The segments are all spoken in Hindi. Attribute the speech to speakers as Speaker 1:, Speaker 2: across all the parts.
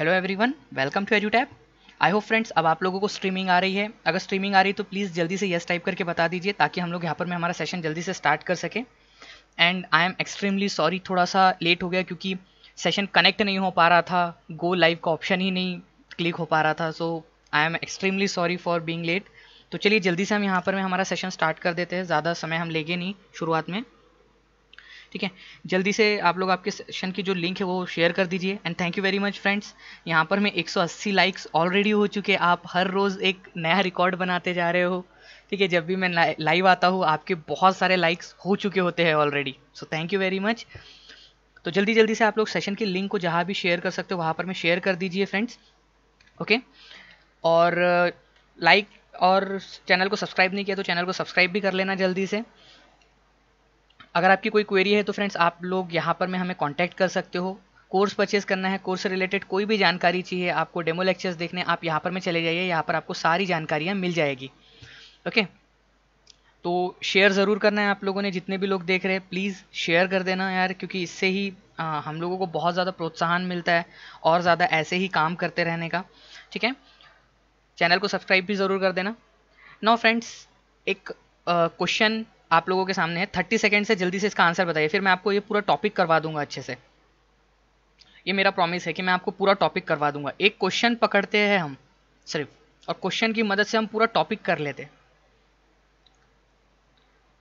Speaker 1: Hello everyone welcome to tap I hope friends अब आप लोगों को स्ट्रीमिंग आ रही है अगर स्ट्रीमिंग आ रही है तो प्लीज़ जल्दी से यस टाइप करके बता दीजिए ताकि हम लोग यहाँ पर मैं हमारा सेशन जल्दी से स्टार्ट कर सकें and I am extremely sorry थोड़ा सा लेट हो गया क्योंकि सेशन कनेक्ट नहीं हो पा रहा था गो लाइव का ऑप्शन ही नहीं क्लिक हो पा रहा था so I am extremely sorry for being late तो चलिए जल्दी से हम यहाँ पर मैं हमारा सेशन स्टार्ट कर देते हैं ज़्यादा समय हम लेंगे नहीं शुरुआत में ठीक है जल्दी से आप लोग आपके सेशन की जो लिंक है वो शेयर कर दीजिए and thank you very much friends यहाँ पर मैं 180 लाइक्स ऑलरेडी हो चुके आप हर रोज़ एक नया रिकॉर्ड बनाते जा रहे हो ठीक है जब भी मैं लाइव आता हूँ आपके बहुत सारे लाइक्स हो चुके होते हैं already so thank you very much तो जल्दी जल्दी से आप लोग सेशन की लिंक को जहाँ भी शेयर कर सकते हो वहाँ पर मैं शेयर कर दीजिए फ्रेंड्स ओके और लाइक और चैनल को सब्सक्राइब नहीं किया तो चैनल को सब्सक्राइब भी कर लेना जल्दी से अगर आपकी कोई क्वेरी है तो फ्रेंड्स आप लोग यहाँ पर में हमें कॉन्टैक्ट कर सकते हो कोर्स परचेज करना है कोर्स से रिलेटेड कोई भी जानकारी चाहिए आपको डेमो लेक्चर्स देखने आप यहाँ पर में चले जाइए यहाँ पर आपको सारी जानकारियाँ मिल जाएगी ओके तो शेयर ज़रूर करना है आप लोगों ने जितने भी लोग देख रहे हैं प्लीज़ शेयर कर देना यार क्योंकि इससे ही आ, हम लोगों को बहुत ज़्यादा प्रोत्साहन मिलता है और ज़्यादा ऐसे ही काम करते रहने का ठीक है चैनल को सब्सक्राइब भी ज़रूर कर देना नो फ्रेंड्स एक क्वेश्चन आप लोगों के सामने है थर्टी सेकेंड से जल्दी से इसका आंसर बताइए फिर मैं आपको ये पूरा टॉपिक करवा दूंगा अच्छे से ये मेरा प्रॉमिस है कि मैं आपको पूरा टॉपिक करवा दूंगा एक क्वेश्चन पकड़ते हैं हम सिर्फ और क्वेश्चन की मदद से हम पूरा टॉपिक कर लेते हैं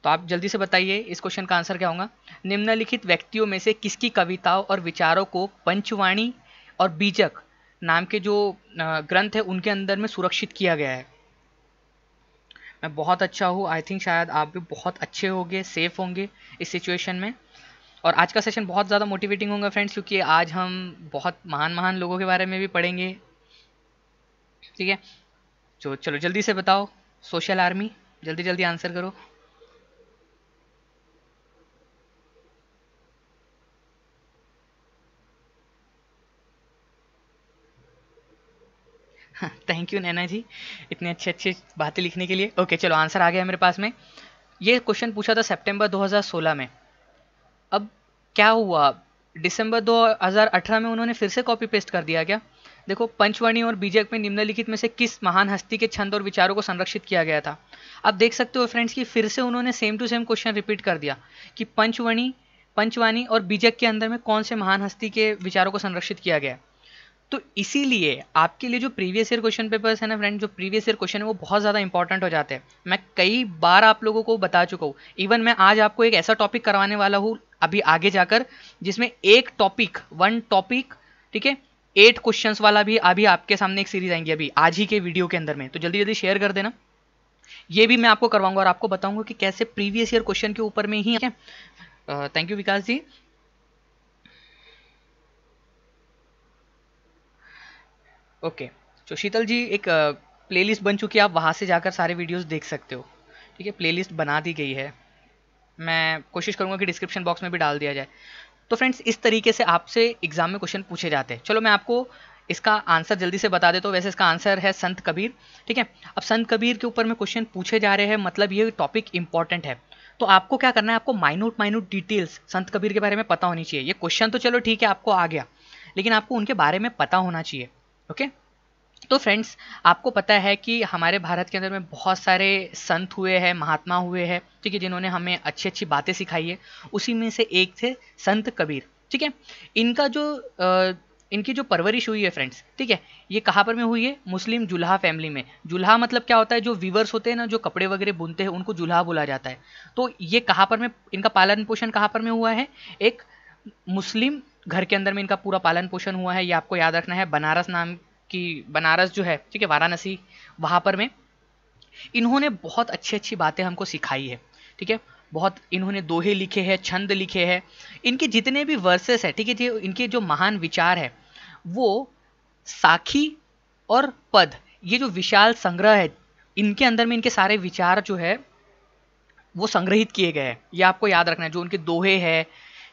Speaker 1: तो आप जल्दी से बताइए इस क्वेश्चन का आंसर क्या होगा निम्नलिखित व्यक्तियों में से किसकी कविताओं और विचारों को पंचवाणी और बीजक नाम के जो ग्रंथ है उनके अंदर में सुरक्षित किया गया है मैं बहुत अच्छा हूँ आई थिंक शायद आप भी बहुत अच्छे होंगे सेफ होंगे इस सिचुएशन में और आज का सेशन बहुत ज़्यादा मोटिवेटिंग होगा फ्रेंड्स क्योंकि आज हम बहुत महान महान लोगों के बारे में भी पढ़ेंगे ठीक है तो चलो जल्दी से बताओ सोशल आर्मी जल्दी जल्दी आंसर करो थैंक यू नैना जी इतने अच्छे अच्छे बातें लिखने के लिए ओके चलो आंसर आ गया मेरे पास में ये क्वेश्चन पूछा था सितंबर 2016 में अब क्या हुआ दिसंबर 2018 में उन्होंने फिर से कॉपी पेस्ट कर दिया क्या देखो पंचवर्णी और बीजक में निम्नलिखित में से किस महान हस्ती के छंद और विचारों को संरक्षित किया गया था आप देख सकते हो फ्रेंड्स कि फिर से उन्होंने same to same question repeat कर दिया कि पंचवणी पंचवाणी और बीजक के अंदर में कौन से महान हस्ती के विचारों को संरक्षित किया गया तो इसीलिए आपके लिए जो प्रीवियस ईयर क्वेश्चन पेपर्स है ना फ्रेंड जो प्रीवियस ईयर क्वेश्चन है वो बहुत ज़्यादा इंपॉर्टेंट हो जाते हैं मैं कई बार आप लोगों को बता चुका हूँ इवन मैं आज आपको एक ऐसा टॉपिक करवाने वाला हूँ अभी आगे जाकर जिसमें एक टॉपिक वन टॉपिक ठीक है एट क्वेश्चन वाला भी अभी आपके सामने एक सीरीज आएंगी अभी आज ही के वीडियो के अंदर में तो जल्दी जल्दी शेयर कर देना ये भी मैं आपको करवाऊंगा और आपको बताऊंगा कि कैसे प्रीवियस ईयर क्वेश्चन के ऊपर में ही thank you Vikas ji okay तो शीतल जी एक प्लेलिस्ट बन चुकी है आप वहाँ से जाकर सारे वीडियोस देख सकते हो ठीक है प्लेलिस्ट बना दी गई है मैं कोशिश करूँगा कि डिस्क्रिप्शन बॉक्स में भी डाल दिया जाए तो फ्रेंड्स इस तरीके से आपसे एग्ज़ाम में क्वेश्चन पूछे जाते हैं चलो मैं आपको इसका आंसर जल्दी से बता देता हूँ वैसे इसका आंसर है संत कबीर ठीक है अब संत कबीर के ऊपर में क्वेश्चन पूछे जा रहे हैं मतलब ये टॉपिक इंपॉर्टेंट है तो आपको क्या करना है आपको माइनूट माइनूट डिटेल्स संत कबीर के बारे में पता होनी चाहिए ये क्वेश्चन तो चलो ठीक है आपको आ गया लेकिन आपको उनके बारे में पता होना चाहिए ओके तो फ्रेंड्स आपको पता है कि हमारे भारत के अंदर में बहुत सारे संत हुए हैं महात्मा हुए हैं ठीक है जिन्होंने हमें अच्छी अच्छी बातें सिखाई है उसी में से एक थे संत कबीर ठीक है इनका जो आ, इनकी जो परवरिश हुई है फ्रेंड्स ठीक है ये कहाँ पर में हुई है मुस्लिम जुल्हा फैमिली में जुल्हा मतलब क्या होता है जो वीवर्स होते हैं ना जो कपड़े वगैरह बुनते हैं उनको जुल्हा बोला जाता है तो ये कहाँ पर में इनका पालन पोषण कहाँ पर में हुआ है एक मुस्लिम घर के अंदर में इनका पूरा पालन पोषण हुआ है ये आपको याद रखना है बनारस नाम की बनारस जो है ठीक है वाराणसी वहाँ पर में इन्होंने बहुत अच्छी अच्छी बातें हमको सिखाई है ठीक है बहुत इन्होंने दोहे लिखे हैं छंद लिखे हैं इनके जितने भी वर्सेस है ठीक है इनके जो महान विचार है वो साखी और पद ये जो विशाल संग्रह है इनके अंदर में इनके सारे विचार जो है वो संग्रहित किए गए हैं ये आपको याद रखना है जो उनके दोहे हैं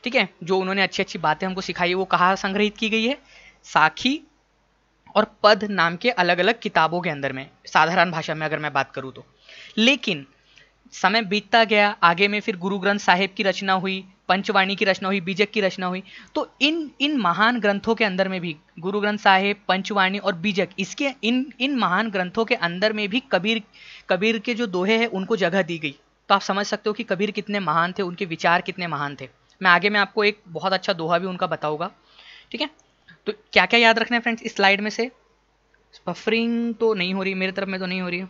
Speaker 1: ठीक है जो उन्होंने अच्छी अच्छी बातें हमको सिखाई वो कहाँ संग्रहित की गई है साखी और पद नाम के अलग अलग किताबों के अंदर में साधारण भाषा में अगर मैं बात करूँ तो लेकिन समय बीतता गया आगे में फिर गुरु ग्रंथ साहिब की रचना हुई पंचवाणी की रचना हुई बीजक की रचना हुई तो इन इन महान ग्रंथों के अंदर में भी गुरु ग्रंथ साहिब पंचवाणी और बीजक इसके इन इन महान ग्रंथों के अंदर में भी कबीर कबीर के जो दोहे हैं उनको जगह दी गई तो आप समझ सकते हो कि कबीर कितने महान थे उनके विचार कितने महान थे मैं आगे मैं आपको एक बहुत अच्छा दोहा भी उनका बताऊंगा ठीक है तो क्या क्या याद रखना है फ्रेंड्स इस स्लाइड में से बफरिंग तो नहीं हो रही मेरे तरफ में तो नहीं हो रही है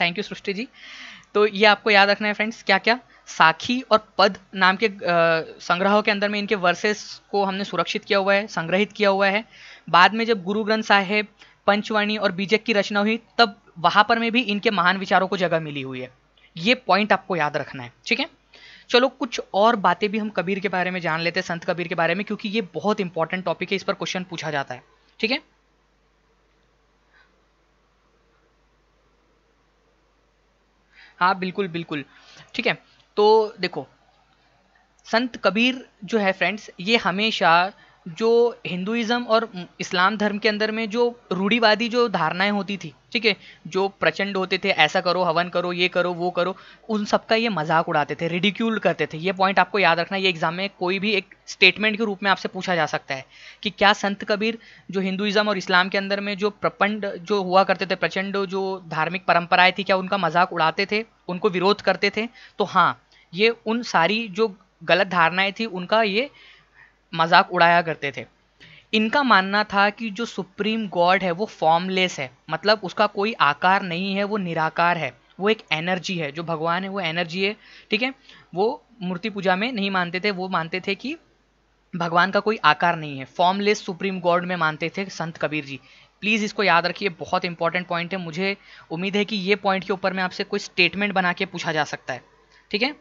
Speaker 1: थैंक यू सृष्टि जी तो ये आपको याद रखना है फ्रेंड्स क्या क्या साखी और पद नाम के संग्रहों के अंदर में इनके वर्सेस को हमने सुरक्षित किया हुआ है संग्रहित किया हुआ है बाद में जब गुरु ग्रंथ साहेब पंचवाणी और बीजक की रचना हुई तब वहां पर में भी इनके महान विचारों को जगह मिली हुई है ये पॉइंट आपको याद रखना है ठीक है चलो कुछ और बातें भी हम कबीर के बारे में जान लेते हैं संत कबीर के बारे में क्योंकि ये बहुत इंपॉर्टेंट टॉपिक है इस पर क्वेश्चन पूछा जाता है ठीक है हाँ बिल्कुल बिल्कुल ठीक है तो देखो संत कबीर जो है फ्रेंड्स ये हमेशा जो हिंदुज़म और इस्लाम धर्म के अंदर में जो रूढ़ीवादी जो धारणाएं होती थी ठीक है जो प्रचंड होते थे ऐसा करो हवन करो ये करो वो करो उन सबका ये मजाक उड़ाते थे रिडिक्यूल करते थे ये पॉइंट आपको याद रखना ये एग्जाम में कोई भी एक स्टेटमेंट के रूप में आपसे पूछा जा सकता है कि क्या संत कबीर जो हिंदुइज्म और इस्लाम के अंदर में जो प्रपंड जो हुआ करते थे प्रचंड जो धार्मिक परंपराएं थी क्या उनका मजाक उड़ाते थे उनको विरोध करते थे तो हाँ ये उन सारी जो गलत धारणाएं थी उनका ये मजाक उड़ाया करते थे इनका मानना था कि जो सुप्रीम गॉड है वो फॉर्मलेस है मतलब उसका कोई आकार नहीं है वो निराकार है वो एक एनर्जी है जो भगवान है वो एनर्जी है ठीक है वो मूर्ति पूजा में नहीं मानते थे वो मानते थे कि भगवान का कोई आकार नहीं है फॉर्मलेस सुप्रीम गॉड में मानते थे संत कबीर जी प्लीज़ इसको याद रखिए बहुत इंपॉर्टेंट पॉइंट है मुझे उम्मीद है कि ये पॉइंट के ऊपर में आपसे कोई स्टेटमेंट बना के पूछा जा सकता है ठीक है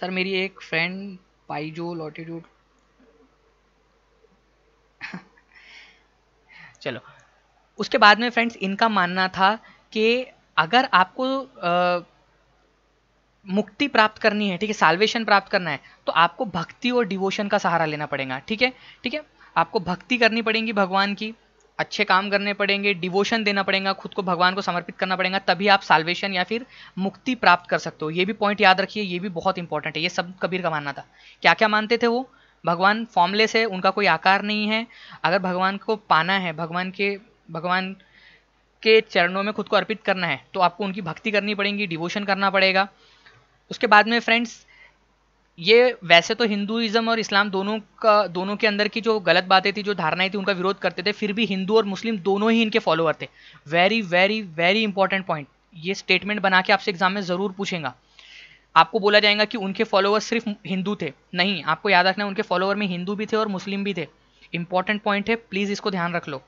Speaker 1: सर मेरी एक फ्रेंड जो लॉटीट्यूड चलो उसके बाद में फ्रेंड्स इनका मानना था कि अगर आपको आ, मुक्ति प्राप्त करनी है ठीक है साल्वेशन प्राप्त करना है तो आपको भक्ति और डिवोशन का सहारा लेना पड़ेगा ठीक है ठीक है आपको भक्ति करनी पड़ेगी भगवान की अच्छे काम करने पड़ेंगे डिवोशन देना पड़ेगा खुद को भगवान को समर्पित करना पड़ेगा तभी आप साल्वेशन या फिर मुक्ति प्राप्त कर सकते हो ये भी पॉइंट याद रखिए ये भी बहुत इंपॉर्टेंट है ये सब कबीर का मानना था क्या क्या मानते थे वो भगवान फॉर्मलेस है उनका कोई आकार नहीं है अगर भगवान को पाना है भगवान के भगवान के चरणों में खुद को अर्पित करना है तो आपको उनकी भक्ति करनी पड़ेगी डिवोशन करना पड़ेगा उसके बाद में फ्रेंड्स ये वैसे तो हिंदुइज्म और इस्लाम दोनों का दोनों के अंदर की जो गलत बातें थी जो धारणाएं थी उनका विरोध करते थे फिर भी हिंदू और मुस्लिम दोनों ही इनके फॉलोअर थे very very very important point ये स्टेटमेंट बना के आपसे एग्जाम में ज़रूर पूछेगा आपको बोला जाएगा कि उनके फॉलोअर सिर्फ हिंदू थे नहीं आपको याद रखना उनके फॉलोअर में हिंदू भी थे और मुस्लिम भी थे इंपॉर्टेंट पॉइंट है प्लीज़ इसको ध्यान रख लो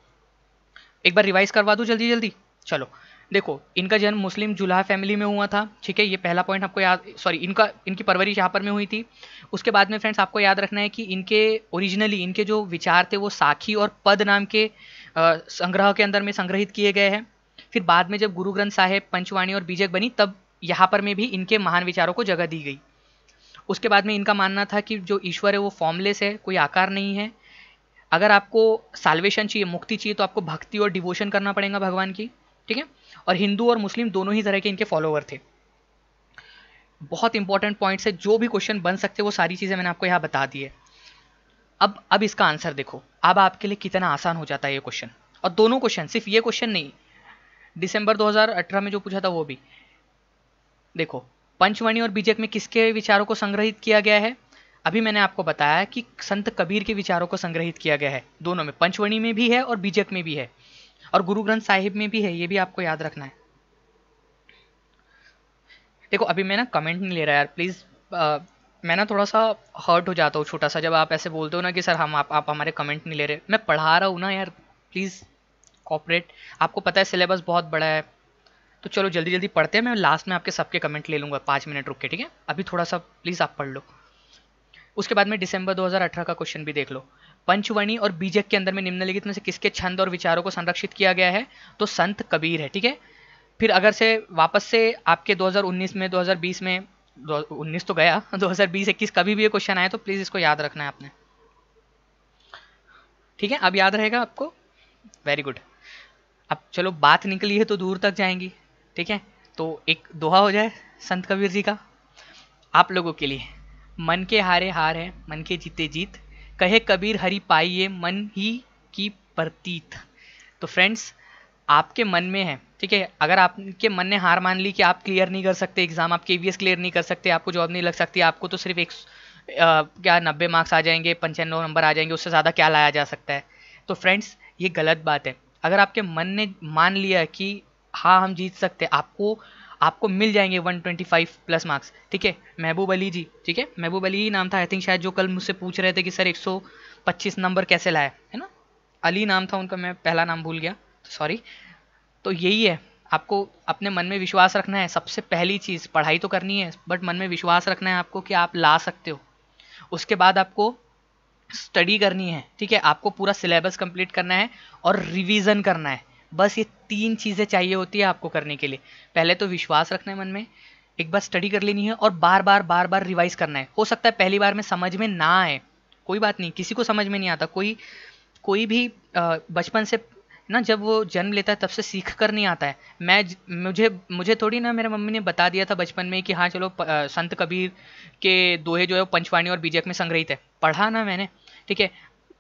Speaker 1: एक बार रिवाइज करवा दूँ जल्दी जल्दी चलो देखो इनका जन्म मुस्लिम जुल्हा फैमिली में हुआ था ठीक है ये पहला पॉइंट आपको याद सॉरी इनका इनकी परवरिश यहाँ पर में हुई थी उसके बाद में फ्रेंड्स आपको याद रखना है कि इनके ओरिजिनली इनके जो विचार थे वो साखी और पद नाम के संग्रह के अंदर में संग्रहित किए गए हैं फिर बाद में जब गुरु ग्रंथ साहेब पंचवाणी और बीजक बनी तब यहाँ पर में भी इनके महान विचारों को जगह दी गई उसके बाद में इनका मानना था कि जो ईश्वर है वो फॉर्मलेस है कोई आकार नहीं है अगर आपको साल्वेशन चाहिए मुक्ति चाहिए तो आपको भक्ति और डिवोशन करना पड़ेगा भगवान की ठीक है और हिंदू और मुस्लिम दोनों ही तरह के इनके फॉलोअर थे बहुत इंपॉर्टेंट पॉइंट्स है जो भी क्वेश्चन बन सकते वो सारी चीज़ें मैंने आपको यहाँ बता दी है अब अब इसका आंसर देखो अब आपके लिए कितना आसान हो जाता है ये क्वेश्चन और दोनों क्वेश्चन सिर्फ ये क्वेश्चन नहीं दिसंबर 2018 में जो पूछा था वो भी देखो पंचवाणी और बीजेक में किसके विचारों को संग्रहित किया गया है अभी मैंने आपको बताया कि संत कबीर के विचारों को संग्रहित किया गया है दोनों में पंचवणी में भी है और बीजक में भी है और गुरु ग्रंथ साहिब में भी है ये भी आपको याद रखना है देखो अभी मैं ना कमेंट नहीं ले रहा यार प्लीज़ मैं ना थोड़ा सा हर्ट हो जाता हूँ छोटा सा जब आप ऐसे बोलते हो ना कि सर हम आप आप हमारे कमेंट नहीं ले रहे मैं पढ़ा रहा हूँ ना यार प्लीज़ कॉपरेट आपको पता है सिलेबस बहुत बड़ा है तो चलो जल्दी जल्दी पढ़ते हैं मैं लास्ट में आपके सबके कमेंट ले लूँगा पाँच मिनट रुक के ठीक है अभी थोड़ा सा प्लीज़ आप पढ़ लो उसके बाद में दिसंबर 2018 का क्वेश्चन भी देख लो पंचवणी और बीजक के अंदर में निम्नलिखित में से किसके छंद और विचारों को संरक्षित किया गया है तो संत कबीर है ठीक है फिर अगर से वापस से आपके 2019 में 2020 में 19 तो गया 2020 इक्कीस कभी भी ये क्वेश्चन आए तो प्लीज़ इसको याद रखना है आपने ठीक है अब याद रहेगा आपको वेरी गुड अब चलो बात निकली है तो दूर तक जाएंगी ठीक है तो एक दोहा हो जाए संत कबीर जी का आप लोगों के लिए मन के हारे हार है मन के जीते जीत कहे कबीर पाई ये मन ही की प्रतीत तो फ्रेंड्स आपके मन में है ठीक है अगर आपके मन ने हार मान ली कि आप क्लियर नहीं कर सकते एग्ज़ाम आप के क्लियर नहीं कर सकते आपको जॉब नहीं लग सकती आपको तो सिर्फ एक आ, क्या नब्बे मार्क्स आ जाएंगे पंचानवे नंबर आ जाएंगे उससे ज़्यादा क्या लाया जा सकता है तो फ्रेंड्स ये गलत बात है अगर आपके मन ने मान लिया कि हाँ हम जीत सकते आपको आपको मिल जाएंगे 125 प्लस मार्क्स ठीक है महबूब अली जी ठीक है महबूब अली ही नाम था आई थिंक शायद जो कल मुझसे पूछ रहे थे कि सर 125 नंबर कैसे लाए है ना अली नाम था उनका मैं पहला नाम भूल गया तो सॉरी तो यही है आपको अपने मन में विश्वास रखना है सबसे पहली चीज़ पढ़ाई तो करनी है बट मन में विश्वास रखना है आपको कि आप ला सकते हो उसके बाद आपको स्टडी करनी है ठीक है आपको पूरा सिलेबस कंप्लीट करना है और रिवीजन करना है बस ये तीन चीज़ें चाहिए होती है आपको करने के लिए पहले तो विश्वास रखना है मन में एक बार स्टडी कर लेनी है और बार बार बार बार रिवाइज करना है हो सकता है पहली बार में समझ में ना आए कोई बात नहीं किसी को समझ में नहीं आता कोई कोई भी बचपन से ना जब वो जन्म लेता है तब से सीख कर नहीं आता है मैं मुझे मुझे थोड़ी ना मेरे मम्मी ने बता दिया था बचपन में कि हाँ चलो संत कबीर के दोहे जो है वो पंचवाणी और बीजक में संग्रहित है पढ़ा ना मैंने ठीक है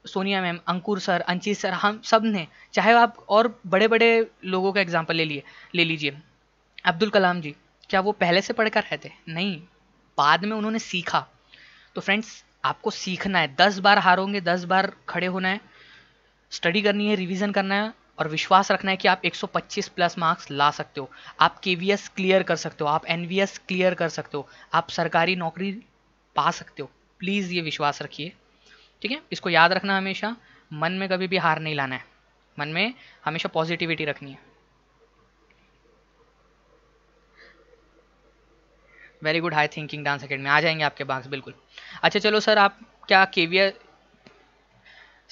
Speaker 1: Sonia ma'am Ankur sir Anchit sir हम सब ने चाहे आप और बड़े बड़े लोगों का एग्जाम्पल ले लिए ले लीजिए अब्दुल कलाम जी क्या वो पहले से पढ़ कर रहते नहीं बाद में उन्होंने सीखा तो फ्रेंड्स आपको सीखना है दस बार हारोगे दस बार खड़े होना है स्टडी करनी है रिवीजन करना है और विश्वास रखना है कि आप 125 प्लस मार्क्स ला सकते हो आप के क्लियर कर सकते हो आप एन क्लियर कर सकते हो आप सरकारी नौकरी पा सकते हो प्लीज़ ये विश्वास रखिए ठीक है इसको याद रखना हमेशा मन में कभी भी हार नहीं लाना है मन में हमेशा पॉजिटिविटी रखनी है very good high thinking dance academy आ जाएंगे आपके बाग्स बिल्कुल अच्छा चलो सर आप क्या केवियर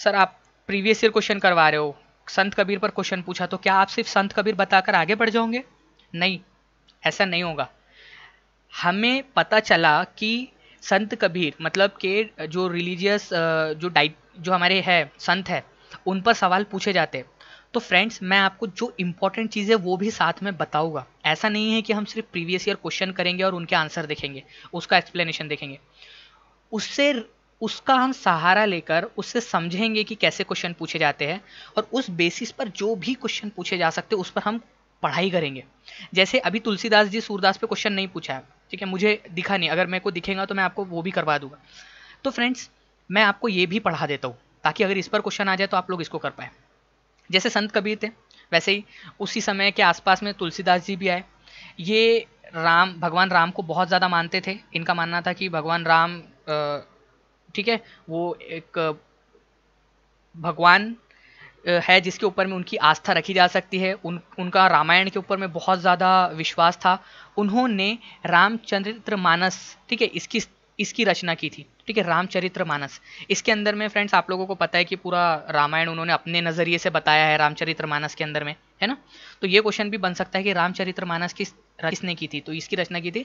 Speaker 1: सर आप प्रीवियस ईयर क्वेश्चन करवा रहे हो संत कबीर पर क्वेश्चन पूछा तो क्या आप सिर्फ संत कबीर बताकर आगे बढ़ जाओगे नहीं ऐसा नहीं होगा हमें पता चला कि संत कबीर मतलब के जो रिलीजियस जो डाइट जो हमारे है संत है उन पर सवाल पूछे जाते हैं तो फ्रेंड्स मैं आपको जो इम्पोर्टेंट चीज़ है वो भी साथ में बताऊंगा ऐसा नहीं है कि हम सिर्फ प्रीवियस ईयर क्वेश्चन करेंगे और उनके आंसर देखेंगे उसका एक्सप्लेनेशन देखेंगे उससे उसका हम सहारा लेकर उससे समझेंगे कि कैसे क्वेश्चन पूछे जाते हैं और उस बेसिस पर जो भी क्वेश्चन पूछे जा सकते उस पर हम पढ़ाई करेंगे जैसे अभी तुलसीदास जी सूरदास पे क्वेश्चन नहीं पूछा है ठीक है मुझे दिखा नहीं अगर मेरे को दिखेगा तो मैं आपको वो भी करवा दूंगा तो फ्रेंड्स मैं आपको ये भी पढ़ा देता हूँ ताकि अगर इस पर क्वेश्चन आ जाए तो आप लोग इसको कर पाए जैसे संत कबीर थे वैसे ही उसी समय के आसपास में तुलसीदास जी भी आए ये राम भगवान राम को बहुत ज़्यादा मानते थे इनका मानना था कि भगवान राम ठीक है वो एक भगवान है जिसके ऊपर में उनकी आस्था रखी जा सकती है उन उनका रामायण के ऊपर में बहुत ज़्यादा विश्वास था उन्होंने रामचरित्र मानस ठीक है इसकी इसकी रचना की थी ठीक है रामचरित्र मानस इसके अंदर में फ्रेंड्स आप लोगों को पता है कि पूरा रामायण उन्होंने अपने नज़रिए से बताया है रामचरित्र मानस के अंदर में है ना तो ये क्वेश्चन भी बन सकता है कि रामचरित्र मानस किस किसने की थी तो इसकी रचना की थी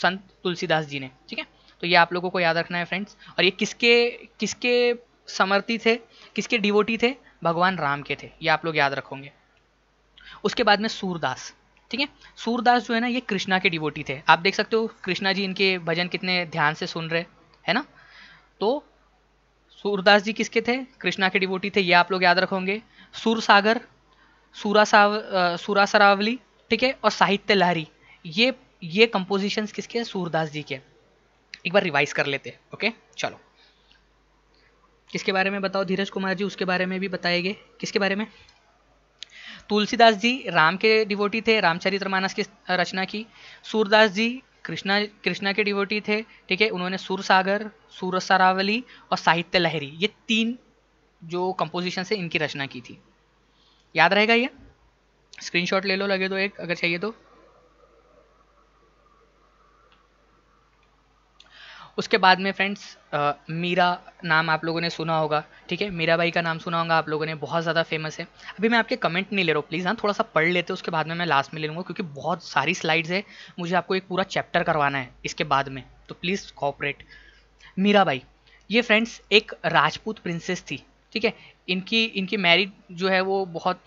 Speaker 1: संत तुलसीदास जी ने ठीक है तो ये आप लोगों को याद रखना है फ्रेंड्स और ये किसके किसके समर्थी थे किसके डिवोटी थे भगवान राम के थे ये आप लोग याद रखोगे उसके बाद में सूरदास ठीक है सूरदास जो है ना ये कृष्णा के डिवोटी थे आप देख सकते हो कृष्णा जी इनके भजन कितने ध्यान से सुन रहे है ना तो सूरदास जी किसके थे कृष्णा के डिवोटी थे ये आप लोग याद रखोगे सुरसागर सूरासाव सूरासरावली ठीक है और साहित्य लहरी ये ये कंपोजिशंस किसके सूरदास जी के एक बार रिवाइज कर लेते हैं ओके चलो किसके बारे में बताओ धीरज कुमार जी उसके बारे में भी बताएंगे किसके बारे में तुलसीदास जी राम के डिवोटी थे रामचरित्र मानस की रचना की सूरदास जी कृष्णा कृष्णा के डिवोटी थे ठीक है उन्होंने सूर सागर सूर सरावली और साहित्य लहरी ये तीन जो कंपोजिशन से इनकी रचना की थी याद रहेगा ये स्क्रीनशॉट ले लो लगे तो एक अगर चाहिए तो उसके बाद में फ्रेंड्स मीरा नाम आप लोगों ने सुना होगा ठीक है मीरा बाई का नाम सुना होगा आप लोगों ने बहुत ज़्यादा फेमस है अभी मैं आपके कमेंट नहीं ले रहा हूँ प्लीज़ हाँ थोड़ा सा पढ़ लेते उसके बाद में मैं लास्ट में ले लूँगा क्योंकि बहुत सारी स्लाइड्स है मुझे आपको एक पूरा चैप्टर करवाना है इसके बाद में तो प्लीज़ कॉपरेट मीरा बाई ये फ्रेंड्स एक राजपूत प्रिंसेस थी ठीक है इनकी इनकी मैरिज जो है वो बहुत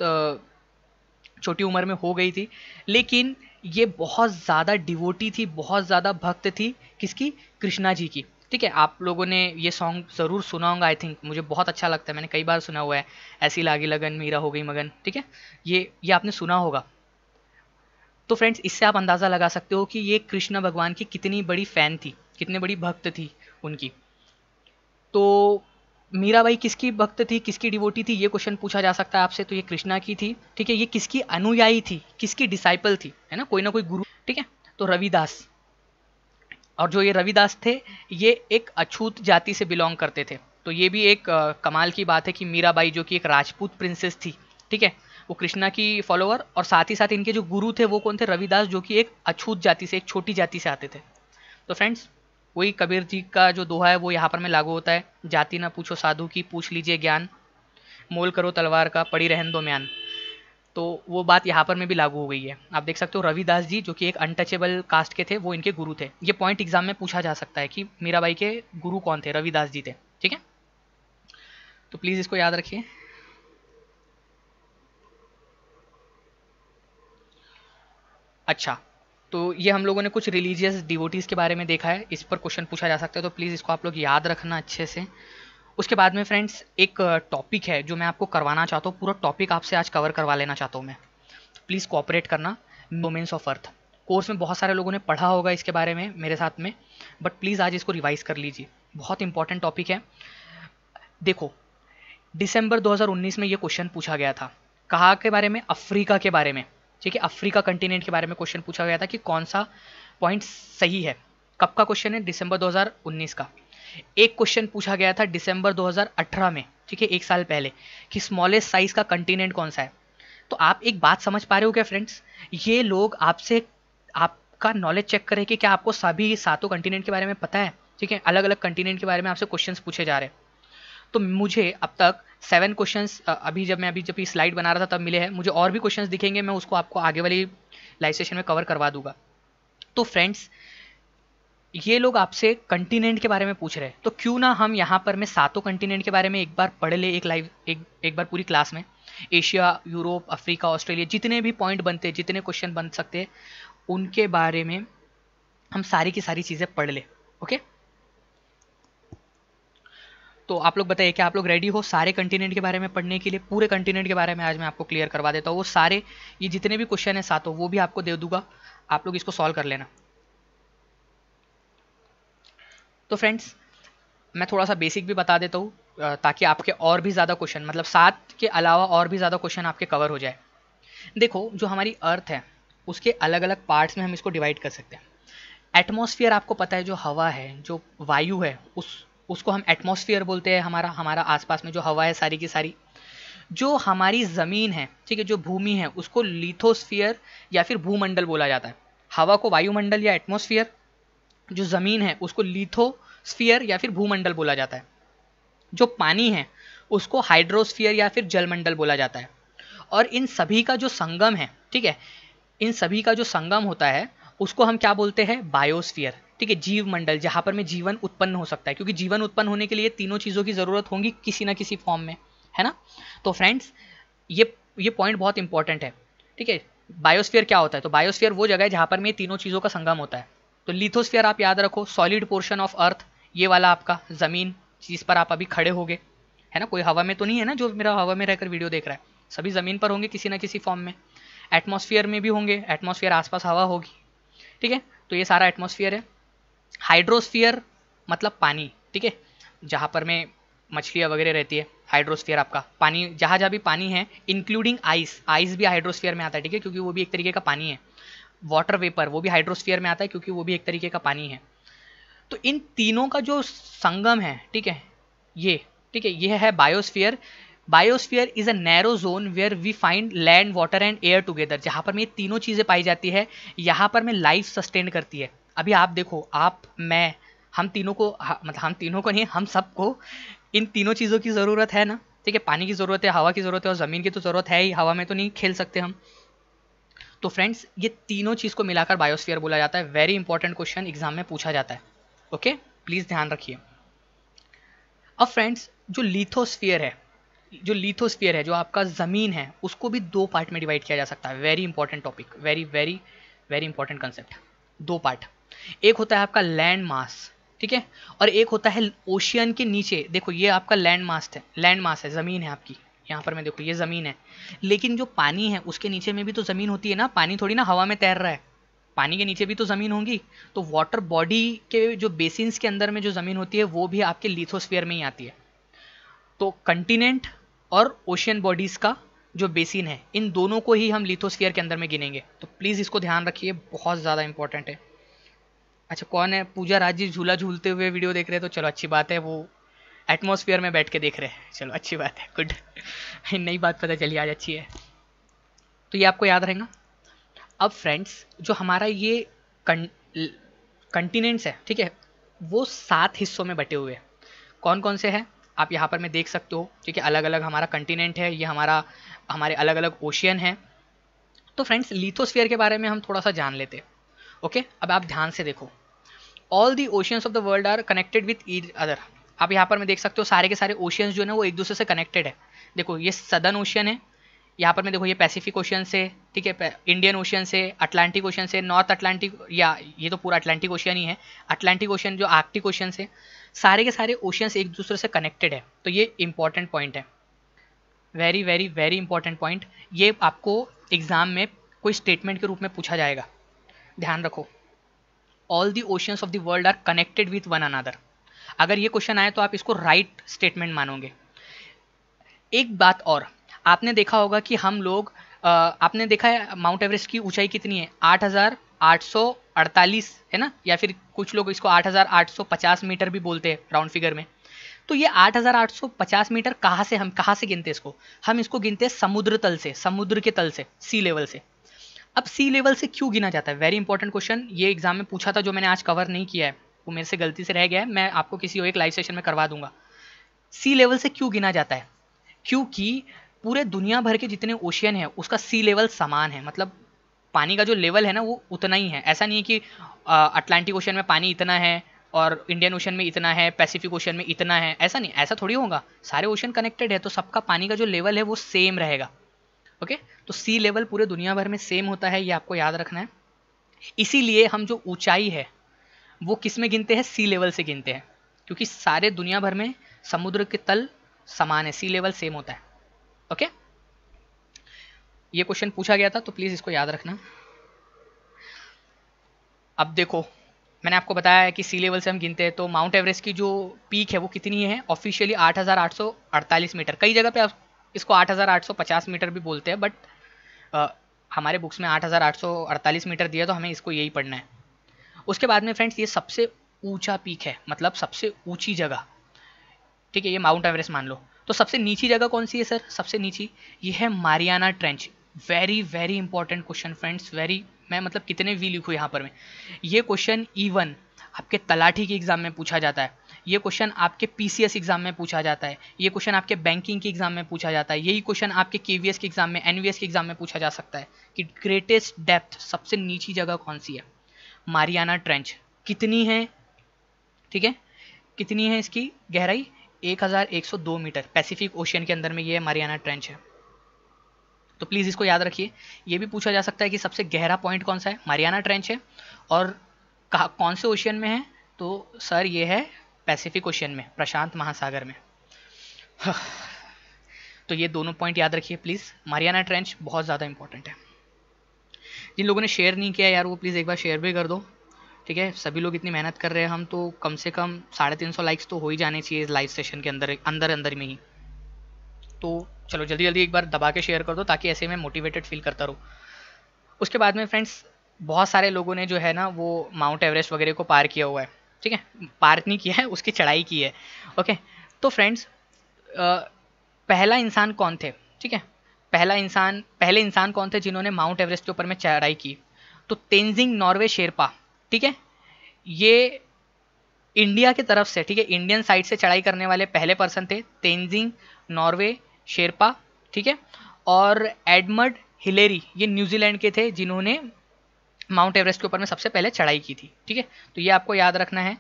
Speaker 1: छोटी उम्र में हो गई थी लेकिन ये बहुत ज़्यादा डिवोटी थी बहुत ज़्यादा भक्त थी किसकी कृष्णा जी की ठीक है आप लोगों ने ये सॉन्ग ज़रूर सुना होगा आई थिंक मुझे बहुत अच्छा लगता है मैंने कई बार सुना हुआ है ऐसी लागी लगन मीरा हो गई मगन ठीक है ये ये आपने सुना होगा तो फ्रेंड्स इससे आप अंदाज़ा लगा सकते हो कि ये कृष्ण भगवान की कितनी बड़ी फ़ैन थी कितनी बड़ी भक्त थी उनकी तो मीराबाई किसकी भक्त थी किसकी डिवोटी थी ये क्वेश्चन पूछा जा सकता है आपसे तो ये कृष्णा की थी ठीक है ये किसकी अनुयायी थी किसकी डिसाइपल थी है ना कोई ना कोई गुरु ठीक है तो रविदास और जो ये रविदास थे ये एक अछूत जाति से बिलोंग करते थे तो ये भी एक कमाल की बात है कि मीराबाई जो कि एक राजपूत प्रिंसेस थी ठीक है वो कृष्णा की फॉलोअर और साथ ही साथ इनके जो गुरु थे वो कौन थे रविदास जो कि एक अछूत जाति से एक छोटी जाति से आते थे तो फ्रेंड्स वही कबीर जी का जो दोहा है वो यहाँ पर में लागू होता है जाति ना पूछो साधु की पूछ लीजिए ज्ञान मोल करो तलवार का पड़ी रहन दो म्यान तो वो बात यहाँ पर में भी लागू हो गई है आप देख सकते हो रविदास जी जो कि एक अनटचेबल कास्ट के थे वो इनके गुरु थे ये पॉइंट एग्जाम में पूछा जा सकता है कि मीराबाई के गुरु कौन थे रविदास जी थे ठीक है तो प्लीज़ इसको याद रखिए अच्छा तो ये हम लोगों ने कुछ रिलीजियस डिवोटीज़ के बारे में देखा है इस पर क्वेश्चन पूछा जा सकता है तो प्लीज़ इसको आप लोग याद रखना अच्छे से उसके बाद में फ्रेंड्स एक टॉपिक है जो मैं आपको करवाना चाहता हूँ पूरा टॉपिक आपसे आज कवर करवा लेना चाहता हूँ मैं प्लीज़ कोऑपरेट करना मोमेंट्स ऑफ अर्थ कोर्स में बहुत सारे लोगों ने पढ़ा होगा इसके बारे में मेरे साथ में बट प्लीज़ आज इसको रिवाइज़ कर लीजिए बहुत इंपॉर्टेंट टॉपिक है देखो दिसंबर 2019 में ये क्वेश्चन पूछा गया था कहा के बारे में अफ्रीका के बारे में ठीक है अफ्रीका कंटिनेंट के बारे में क्वेश्चन पूछा गया था कि कौन सा पॉइंट सही है कब का क्वेश्चन है दिसंबर 2019 का एक क्वेश्चन पूछा गया था दिसंबर 2018 में ठीक है एक साल पहले कि स्मॉलेस्ट साइज का कंटिनेंट कौन सा है तो आप एक बात समझ पा रहे हो क्या फ्रेंड्स ये लोग आपसे आपका नॉलेज चेक करें कि क्या आपको सभी सातों कंटिनेंट के बारे में पता है ठीक है अलग अलग कंटिनेंट के बारे में आपसे क्वेश्चन पूछे जा रहे हैं तो मुझे अब तक सेवन क्वेश्चन अभी जब मैं अभी जब स्लाइड बना रहा था तब मिले हैं मुझे और भी क्वेश्चन दिखेंगे मैं उसको आपको आगे वाली लाइव सेशन में कवर करवा दूंगा तो फ्रेंड्स ये लोग आपसे कंटिनेंट के बारे में पूछ रहे हैं तो क्यों ना हम यहाँ पर मैं सातों कंटिनेंट के बारे में एक बार पढ़ ले एक लाइव एक एक बार पूरी क्लास में एशिया यूरोप अफ्रीका ऑस्ट्रेलिया जितने भी पॉइंट बनते हैं जितने क्वेश्चन बन सकते हैं उनके बारे में हम सारी की सारी चीज़ें पढ़ लें ओके okay? तो आप लोग बताइए कि आप लोग रेडी हो सारे कंटिनेंट के बारे में पढ़ने के लिए पूरे कंटिनेंट के बारे में आज मैं आपको क्लियर करवा देता हूँ वो सारे ये जितने भी क्वेश्चन हैं सातों वो भी आपको दे दूंगा आप लोग इसको सॉल्व कर लेना तो फ्रेंड्स मैं थोड़ा सा बेसिक भी बता देता हूँ ताकि आपके और भी ज़्यादा क्वेश्चन मतलब सात के अलावा और भी ज़्यादा क्वेश्चन आपके कवर हो जाए देखो जो हमारी अर्थ है उसके अलग अलग पार्ट्स में हम इसको डिवाइड कर सकते हैं एटमॉस्फेयर आपको पता है जो हवा है जो वायु है उस उसको हम एटमोसफियर बोलते हैं हमारा हमारा आसपास में जो हवा है सारी की सारी जो हमारी ज़मीन है ठीक है जो भूमि है उसको लिथोस्फियर या फिर भूमंडल बोला जाता है हवा को वायुमंडल या एटमोसफियर जो ज़मीन है उसको लिथोस्फियर या फिर भूमंडल बोला जाता है जो पानी है उसको हाइड्रोस्फियर या फिर जलमंडल बोला जाता है और इन सभी का जो संगम है ठीक है इन सभी का जो संगम होता है उसको हम क्या बोलते हैं बायोस्फियर ठीक है जीव मंडल जहां पर में जीवन उत्पन्न हो सकता है क्योंकि जीवन उत्पन्न होने के लिए तीनों चीज़ों की ज़रूरत होगी किसी ना किसी फॉर्म में है ना तो फ्रेंड्स ये ये पॉइंट बहुत इंपॉर्टेंट है ठीक है बायोस्फीयर क्या होता है तो बायोस्फीयर वो जगह है जहां पर में तीनों चीज़ों का संगम होता है तो लिथोस्फीयर आप याद रखो सॉलिड पोर्शन ऑफ अर्थ ये वाला आपका ज़मीन जिस पर आप अभी खड़े होगे है ना कोई हवा में तो नहीं है ना जो मेरा हवा में रहकर वीडियो देख रहा है सभी ज़मीन पर होंगे किसी ना किसी फॉर्म में एटमॉस्फेयर में भी होंगे एटमॉस्फेयर आसपास हवा होगी ठीक है तो ये सारा एटमॉस्फेयर है हाइड्रोस्फीयर मतलब पानी ठीक है जहाँ पर मैं मछलियाँ वगैरह रहती है हाइड्रोस्फीयर आपका पानी जहाँ जहाँ भी पानी है इंक्लूडिंग आइस आइस भी हाइड्रोस्फीयर में आता है ठीक है क्योंकि वो भी एक तरीके का पानी है वाटर वेपर वो भी हाइड्रोस्फीयर में आता है क्योंकि वो भी एक तरीके का पानी है तो इन तीनों का जो संगम है ठीक है ये ठीक है ये है biosphere biosphere is a narrow zone where we find land water and air together जहाँ पर में ये तीनों चीज़ें पाई जाती है यहाँ पर में लाइफ सस्टेन करती है अभी आप देखो आप मैं हम तीनों को मतलब हम तीनों को नहीं हम सबको इन तीनों चीज़ों की ज़रूरत है ना ठीक है पानी की ज़रूरत है हवा की ज़रूरत है और ज़मीन की तो ज़रूरत है ही हवा में तो नहीं खेल सकते हम तो फ्रेंड्स ये तीनों चीज़ को मिलाकर बायोस्फीयर बोला जाता है वेरी इंपॉर्टेंट क्वेश्चन एग्जाम में पूछा जाता है ओके प्लीज़ ध्यान रखिए अब फ्रेंड्स जो लिथोस्फीयर है जो लिथोस्फीयर है जो आपका ज़मीन है उसको भी दो पार्ट में डिवाइड किया जा सकता है very important topic very very very important concept दो पार्ट एक होता है आपका लैंड मास ठीक है और एक होता है ओशियन के नीचे देखो ये आपका लैंड मास है लैंड मास है ज़मीन है आपकी यहाँ पर मैं देखो ये ज़मीन है लेकिन जो पानी है उसके नीचे में भी तो ज़मीन होती है ना पानी थोड़ी ना हवा में तैर रहा है पानी के नीचे भी तो ज़मीन होगी तो वाटर बॉडी के जो बेसिन के अंदर में जो ज़मीन होती है वो भी आपके लिथोस्फेयर में ही आती है तो कंटिनेंट और ओशियन बॉडीज़ का जो बेसिन है इन दोनों को ही हम लिथोस्फीयर के अंदर में गिनेंगे तो प्लीज़ इसको ध्यान रखिए बहुत ज़्यादा इंपॉर्टेंट है अच्छा कौन है पूजा राजी झूला झूलते हुए वीडियो देख रहे हैं तो चलो अच्छी बात है वो एटमोसफियर में बैठ के देख रहे हैं चलो अच्छी बात है गुड नई बात पता चली आज अच्छी है तो ये आपको याद रहेगा अब फ्रेंड्स जो हमारा ये कंटिनेंट्स है ठीक है वो सात हिस्सों में बटे हुए हैं कौन कौन से हैं आप यहाँ पर मैं देख सकते हो ठीक है अलग अलग हमारा कंटिनेंट है ये हमारा हमारे अलग अलग ओशियन है तो फ्रेंड्स लिथोस्फीयर के बारे में हम थोड़ा सा जान लेते ओके अब आप ध्यान से देखो all the oceans of the world are connected with each other आप यहाँ पर मैं देख सकते हो सारे के सारे ओशियंस जो है वो एक दूसरे से कनेक्टेड है देखो ये सदन ओशियन है यहाँ पर मैं देखो ये पैसिफिक ओशन से ठीक है इंडियन ओशन से अटलांटिक ओशन से नॉर्थ अटलांटिक या ये तो पूरा अटलांटिक ओशन ही है अटलांटिक ओशन जो आर्कटिक ओशन से सारे के सारे ओशंस एक दूसरे से कनेक्टेड है तो ये इंपॉर्टेंट पॉइंट है very very very important point ये आपको एग्ज़ाम में कोई स्टेटमेंट के रूप में पूछा जाएगा ध्यान रखो all the oceans of the world are connected with one another अगर ये क्वेश्चन आए तो आप इसको राइट right स्टेटमेंट मानोगे एक बात और आपने देखा होगा कि हम लोग आपने देखा है माउंट एवरेस्ट की ऊंचाई कितनी है आठ हज़ार आठ सौ अड़तालीस है ना या फिर कुछ लोग इसको आठ हज़ार आठ सौ पचास मीटर भी बोलते हैं राउंड फिगर में तो ये 8,850 मीटर कहाँ से हम कहाँ से गिनते हैं इसको हम इसको गिनते हैं समुद्र तल से समुद्र के तल से सी लेवल से अब सी लेवल से क्यों गिना जाता है वेरी इंपॉर्टेंट क्वेश्चन ये एग्जाम में पूछा था जो मैंने आज कवर नहीं किया है वो मेरे से गलती से रह गया है मैं आपको किसी और एक लाइव सेशन में करवा दूंगा सी लेवल से क्यों गिना जाता है क्योंकि पूरे दुनिया भर के जितने ओशियन है उसका सी लेवल समान है मतलब पानी का जो लेवल है ना वो उतना ही है ऐसा नहीं है कि अटलांटिक ओशन में पानी इतना है और इंडियन ओशन में इतना है पैसिफिक ओशन में इतना है ऐसा नहीं ऐसा थोड़ी होगा सारे ओशन कनेक्टेड है तो सबका पानी का जो लेवल है वो सेम रहेगा ओके तो सी लेवल पूरे दुनिया भर में सेम होता है ये आपको याद रखना है इसीलिए हम जो ऊंचाई है वो किस में गिनते हैं सी लेवल से गिनते हैं क्योंकि सारे दुनिया भर में समुद्र के तल समान है सी लेवल सेम होता है ओके ये क्वेश्चन पूछा गया था तो प्लीज़ इसको याद रखना अब देखो मैंने आपको बताया है कि सी लेवल से हम गिनते हैं तो माउंट एवरेस्ट की जो पीक है वो कितनी है ऑफिशियली 8,848 मीटर कई जगह पे आप इसको 8,850 मीटर भी बोलते हैं बट आ, uh, हमारे बुक्स में 8,848 मीटर दिया तो हमें इसको यही पढ़ना है उसके बाद में फ्रेंड्स ये सबसे ऊंचा पीक है मतलब सबसे ऊंची जगह ठीक है ये माउंट एवरेस्ट मान लो तो सबसे नीची जगह कौन सी है सर सबसे नीची ये है Mariana trench very very important question friends very मैं मतलब कितने वी लिखूँ यहाँ पर मैं ये क्वेश्चन इवन e आपके तलाठी के एग्ज़ाम में पूछा जाता है ये क्वेश्चन आपके पीसीएस एग्जाम में पूछा जाता है ये क्वेश्चन आपके बैंकिंग के एग्जाम में पूछा जाता है यही क्वेश्चन आपके केवीएस के एग्जाम में एनवीएस के एग्जाम में पूछा जा सकता है कि ग्रेटेस्ट डेप्थ सबसे नीची जगह कौन सी है मारियाना ट्रेंच कितनी है ठीक है कितनी है इसकी गहराई 1102 मीटर पैसिफिक ओशियन के अंदर में ये मारियाना ट्रेंच है तो प्लीज़ इसको याद रखिए ये भी पूछा जा सकता है कि सबसे गहरा पॉइंट कौन सा है मारियाना ट्रेंच है और कहा कौन से ओशियन में है तो सर ये है पैसिफिक ओशियन में प्रशांत महासागर में हाँ। तो ये दोनों पॉइंट याद रखिए प्लीज़ मारियाना ट्रेंच बहुत ज़्यादा इंपॉर्टेंट है जिन लोगों ने शेयर नहीं किया यार वो प्लीज़ एक बार शेयर भी कर दो ठीक है सभी लोग इतनी मेहनत कर रहे हैं हम तो कम से कम साढ़े तीन सौ लाइक्स तो हो ही जाने चाहिए इस लाइव सेशन के अंदर अंदर अंदर में ही तो चलो जल्दी जल्दी एक बार दबा के शेयर कर दो ताकि ऐसे में मोटिवेटेड फील करता रहूँ उसके बाद में फ्रेंड्स बहुत सारे लोगों ने जो है ना वो माउंट एवरेस्ट वगैरह को पार किया हुआ है ठीक है पार नहीं किया है उसकी चढ़ाई की है ओके तो फ्रेंड्स पहला इंसान कौन थे ठीक है पहला इंसान पहले इंसान कौन थे जिन्होंने माउंट एवरेस्ट के ऊपर में चढ़ाई की तो तेंजिंग नॉर्वे शेरपा ठीक है ये इंडिया की तरफ से ठीक है इंडियन साइड से चढ़ाई करने वाले पहले पर्सन थे तेंजिंग नॉर्वे शेरपा ठीक है और एडमर्ड हिलेरी ये न्यूजीलैंड के थे जिन्होंने माउंट एवरेस्ट के ऊपर में सबसे पहले चढ़ाई की थी ठीक है तो ये आपको याद रखना है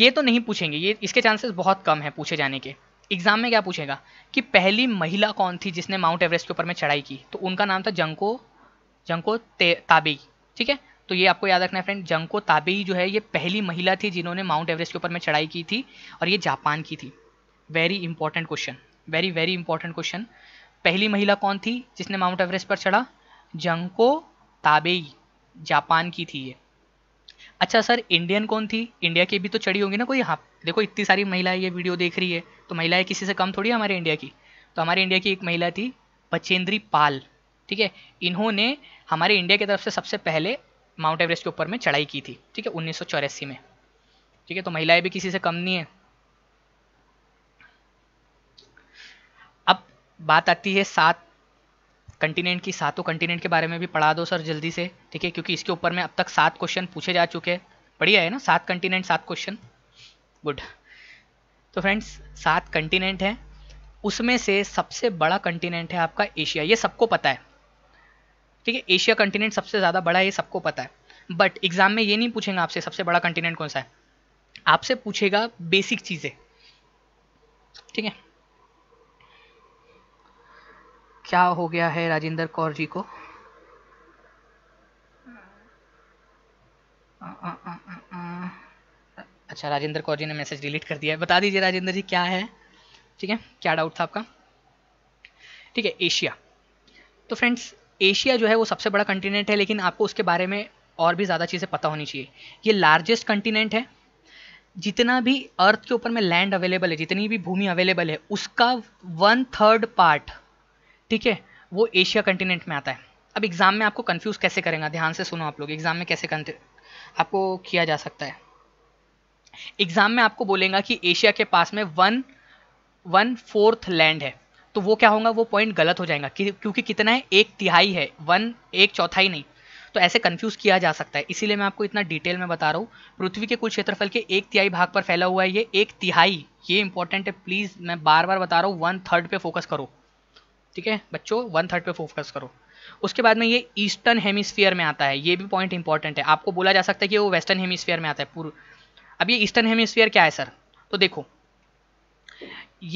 Speaker 1: ये तो नहीं पूछेंगे ये इसके चांसेस बहुत कम है पूछे जाने के एग्जाम में क्या पूछेगा कि पहली महिला कौन थी जिसने माउंट एवरेस्ट के ऊपर में चढ़ाई की तो उनका नाम था जंको जंको ताबेई ठीक है तो ये आपको याद रखना है फ्रेंड जंको ताबेई जो है ये पहली महिला थी जिन्होंने माउंट एवरेस्ट के ऊपर में चढ़ाई की थी और ये जापान की थी very important question very very important question पहली महिला कौन थी जिसने माउंट एवरेस्ट पर चढ़ा जंको ताबेई जापान की थी ये अच्छा सर इंडियन कौन थी इंडिया की भी तो चढ़ी होगी ना कोई हाँ देखो इतनी सारी महिलाएं ये वीडियो देख रही है तो महिलाएं किसी से कम थोड़ी है हमारे इंडिया की तो हमारे इंडिया की एक महिला थी बचेंद्री पाल ठीक है इन्होंने हमारे इंडिया की तरफ से सबसे पहले माउंट एवरेस्ट के ऊपर में चढ़ाई की थी ठीक है उन्नीस में ठीक है तो महिलाएं भी किसी से कम नहीं है अब बात आती है सात कंटिनेंट की सातों कंटिनेंट के बारे में भी पढ़ा दो सर जल्दी से ठीक है क्योंकि इसके ऊपर में अब तक सात क्वेश्चन पूछे जा चुके हैं बढ़िया है ना सात कंटिनेंट सात क्वेश्चन गुड तो फ्रेंड्स सात कंटिनेंट हैं उसमें से सबसे बड़ा कंटिनेंट है आपका एशिया ये सबको पता है ठीक है एशिया कंटिनेंट सबसे ज़्यादा बड़ा है ये सबको पता है बट एग्ज़ाम में ये नहीं पूछेगा आपसे सबसे बड़ा कंटिनेंट कौन सा है आपसे पूछेगा बेसिक चीज़ें ठीक है क्या हो गया है राजेंद्र कौर जी को अच्छा राजेंद्र कौर जी ने मैसेज डिलीट कर दिया है बता दीजिए राजेंद्र जी क्या है ठीक है क्या डाउट था आपका ठीक है एशिया तो फ्रेंड्स एशिया जो है वो सबसे बड़ा कंटिनेंट है लेकिन आपको उसके बारे में और भी ज़्यादा चीज़ें पता होनी चाहिए ये लार्जेस्ट कंटिनेंट है जितना भी अर्थ के ऊपर में लैंड अवेलेबल है जितनी भी भूमि अवेलेबल है उसका वन थर्ड पार्ट ठीक है वो एशिया कंटिनेंट में आता है अब एग्ज़ाम में आपको कंफ्यूज कैसे करेंगे ध्यान से सुनो आप लोग एग्ज़ाम में कैसे आपको किया जा सकता है एग्ज़ाम में आपको बोलेगा कि एशिया के पास में वन वन फोर्थ लैंड है तो वो क्या होगा वो पॉइंट गलत हो जाएगा क्योंकि कितना है एक तिहाई है वन एक चौथाई नहीं तो ऐसे कंफ्यूज किया जा सकता है इसीलिए मैं आपको इतना डिटेल में बता रहा हूँ पृथ्वी के कुल क्षेत्रफल के एक तिहाई भाग पर फैला हुआ है ये एक तिहाई ये इंपॉर्टेंट है प्लीज़ मैं बार बार बता रहा हूँ वन थर्ड पे फोकस करो ठीक है बच्चों वन थर्ड पे फोकस करो उसके बाद में ये ईस्टर्न हेमिस्फीयर में आता है ये भी पॉइंट इंपॉर्टेंट है आपको बोला जा सकता है कि वो वेस्टर्न हेमिस्फीयर में आता है पूर्व अब ये ईस्टर्न हेमिस्फीयर क्या है सर तो देखो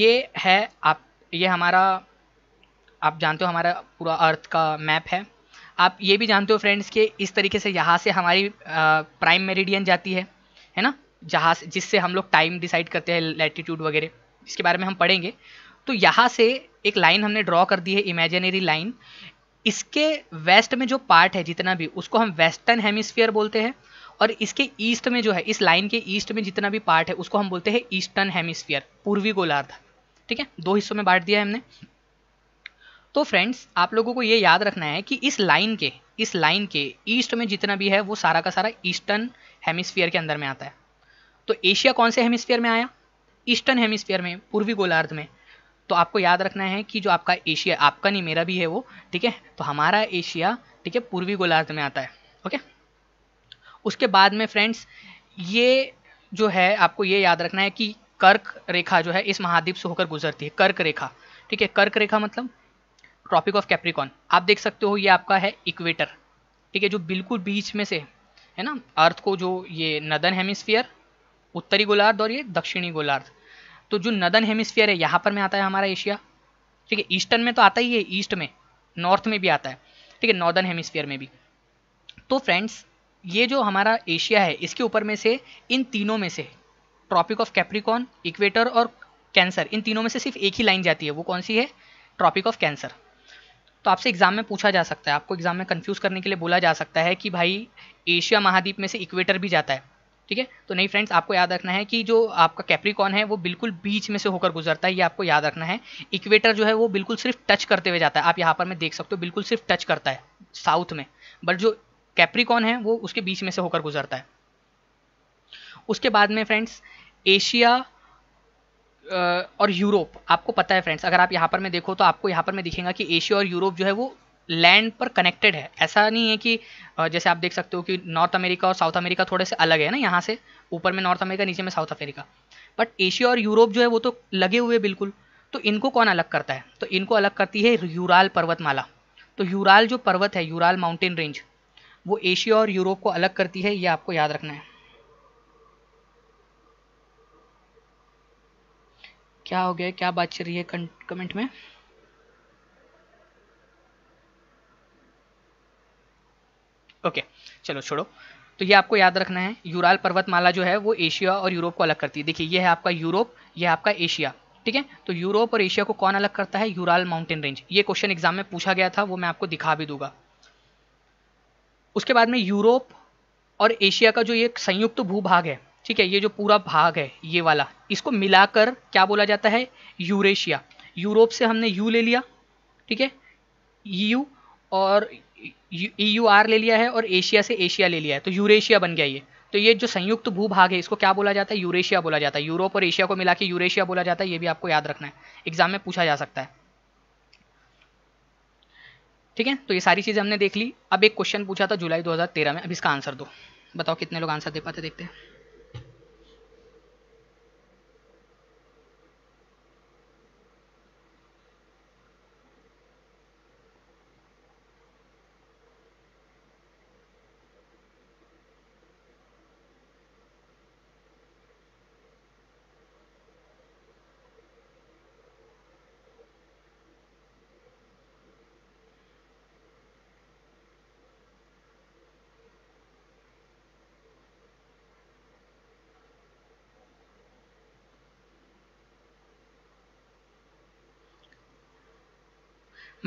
Speaker 1: ये है आप ये हमारा आप जानते हो हमारा पूरा अर्थ का मैप है आप ये भी जानते हो फ्रेंड्स कि इस तरीके से यहाँ से हमारी प्राइम मेरिडियन जाती है है ना जहाँ से जिससे हम लोग टाइम डिसाइड करते हैं लैटिट्यूड वगैरह इसके बारे में हम पढ़ेंगे तो यहाँ से एक लाइन हमने ड्रॉ कर दी है इमेजिनरी लाइन इसके वेस्ट में जो पार्ट है जितना भी उसको हम वेस्टर्न हेमिस्फीयर बोलते हैं और इसके ईस्ट में जो है इस लाइन के ईस्ट में जितना भी पार्ट है उसको हम बोलते हैं ईस्टर्न हेमिस्फीयर पूर्वी गोलार्ध ठीक है दो हिस्सों में बांट दिया है हमने तो फ्रेंड्स आप लोगों को ये याद रखना है कि इस लाइन के इस लाइन के ईस्ट में जितना भी है वो सारा का सारा ईस्टर्न हेमिस्फीयर के अंदर में आता है तो एशिया कौन से हेमिस्फीयर में आया ईस्टर्न हेमिस्फीयर में पूर्वी गोलार्ध में तो आपको याद रखना है कि जो आपका एशिया आपका नहीं मेरा भी है वो ठीक है तो हमारा एशिया ठीक है पूर्वी गोलार्ध में आता है ओके उसके बाद में फ्रेंड्स ये जो है आपको ये याद रखना है कि कर्क रेखा जो है इस महाद्वीप से होकर गुजरती है कर्क रेखा ठीक है कर्क रेखा मतलब ट्रॉपिक ऑफ कैप्रिकॉन आप देख सकते हो ये आपका है इक्वेटर ठीक है जो बिल्कुल बीच में से है ना अर्थ को जो ये नदन हेमिस्फीयर उत्तरी गोलार्ध और ये दक्षिणी गोलार्ध तो जो नदन हेमिस्फीयर है यहाँ पर में आता है हमारा एशिया ठीक है ईस्टर्न में तो आता ही है ईस्ट में नॉर्थ में भी आता है ठीक है नॉर्दर्न हेमिस्फीयर में भी तो फ्रेंड्स ये जो हमारा एशिया है इसके ऊपर में से इन तीनों में से ट्रॉपिक ऑफ कैप्रिकॉन इक्वेटर और कैंसर इन तीनों में से सिर्फ एक ही लाइन जाती है वो कौन सी है ट्रॉपिक ऑफ कैंसर तो आपसे एग्जाम में पूछा जा सकता है आपको एग्जाम में कंफ्यूज करने के लिए बोला जा सकता है कि भाई एशिया महाद्वीप में से इक्वेटर भी जाता है ठीक है तो नहीं फ्रेंड्स आपको याद रखना है कि जो आपका कैप्रिकॉन है वो बिल्कुल बीच में से होकर गुजरता है ये आपको याद रखना है इक्वेटर जो है वो बिल्कुल सिर्फ टच करते हुए जाता है आप यहाँ पर मैं देख सकते हो बिल्कुल सिर्फ टच करता है साउथ में बट जो कैप्रिकॉन है वो उसके बीच में से होकर गुजरता है उसके बाद में फ्रेंड्स एशिया और यूरोप आपको पता है फ्रेंड्स अगर आप यहाँ पर मैं देखो तो आपको यहाँ पर मैं दिखेगा कि एशिया और यूरोप जो है वो लैंड पर कनेक्टेड है ऐसा नहीं है कि जैसे आप देख सकते हो कि नॉर्थ अमेरिका और साउथ अमेरिका थोड़े से अलग है ना यहाँ से ऊपर में नॉर्थ अमेरिका नीचे में साउथ अमेरिका बट एशिया और यूरोप जो है वो तो लगे हुए बिल्कुल तो इनको कौन अलग करता है तो इनको अलग करती है यूराल पर्वतमाला तो यूराल जो पर्वत है यूराल माउंटेन रेंज वो एशिया और यूरोप को अलग करती है ये आपको याद रखना है क्या हो गया क्या बात चल रही है कमेंट में ओके चलो छोड़ो तो ये आपको याद रखना है यूराल पर्वतमाला जो है वो एशिया और यूरोप को अलग करती है देखिए ये है आपका यूरोप ये आपका एशिया ठीक है तो यूरोप और एशिया को कौन अलग करता है यूराल माउंटेन रेंज ये क्वेश्चन एग्जाम में पूछा गया था वो मैं आपको दिखा भी दूंगा उसके बाद में यूरोप और एशिया का जो ये संयुक्त भूभाग है ठीक है ये जो पूरा भाग है ये वाला इसको मिलाकर क्या बोला जाता है यूरेशिया यूरोप से हमने यू ले लिया ठीक है यू और ई यू आर ले लिया है और एशिया से एशिया ले लिया है तो यूरेशिया बन गया ये तो ये जो संयुक्त भूभाग है इसको क्या बोला जाता है यूरेशिया बोला जाता है यूरोप और एशिया को मिला के यूरेशिया बोला जाता है ये भी आपको याद रखना है एग्जाम में पूछा जा सकता है ठीक है तो ये सारी चीज़ें हमने देख ली अब एक क्वेश्चन पूछा था जुलाई 2013 में अब इसका आंसर दो बताओ कितने लोग आंसर दे पाते देखते हैं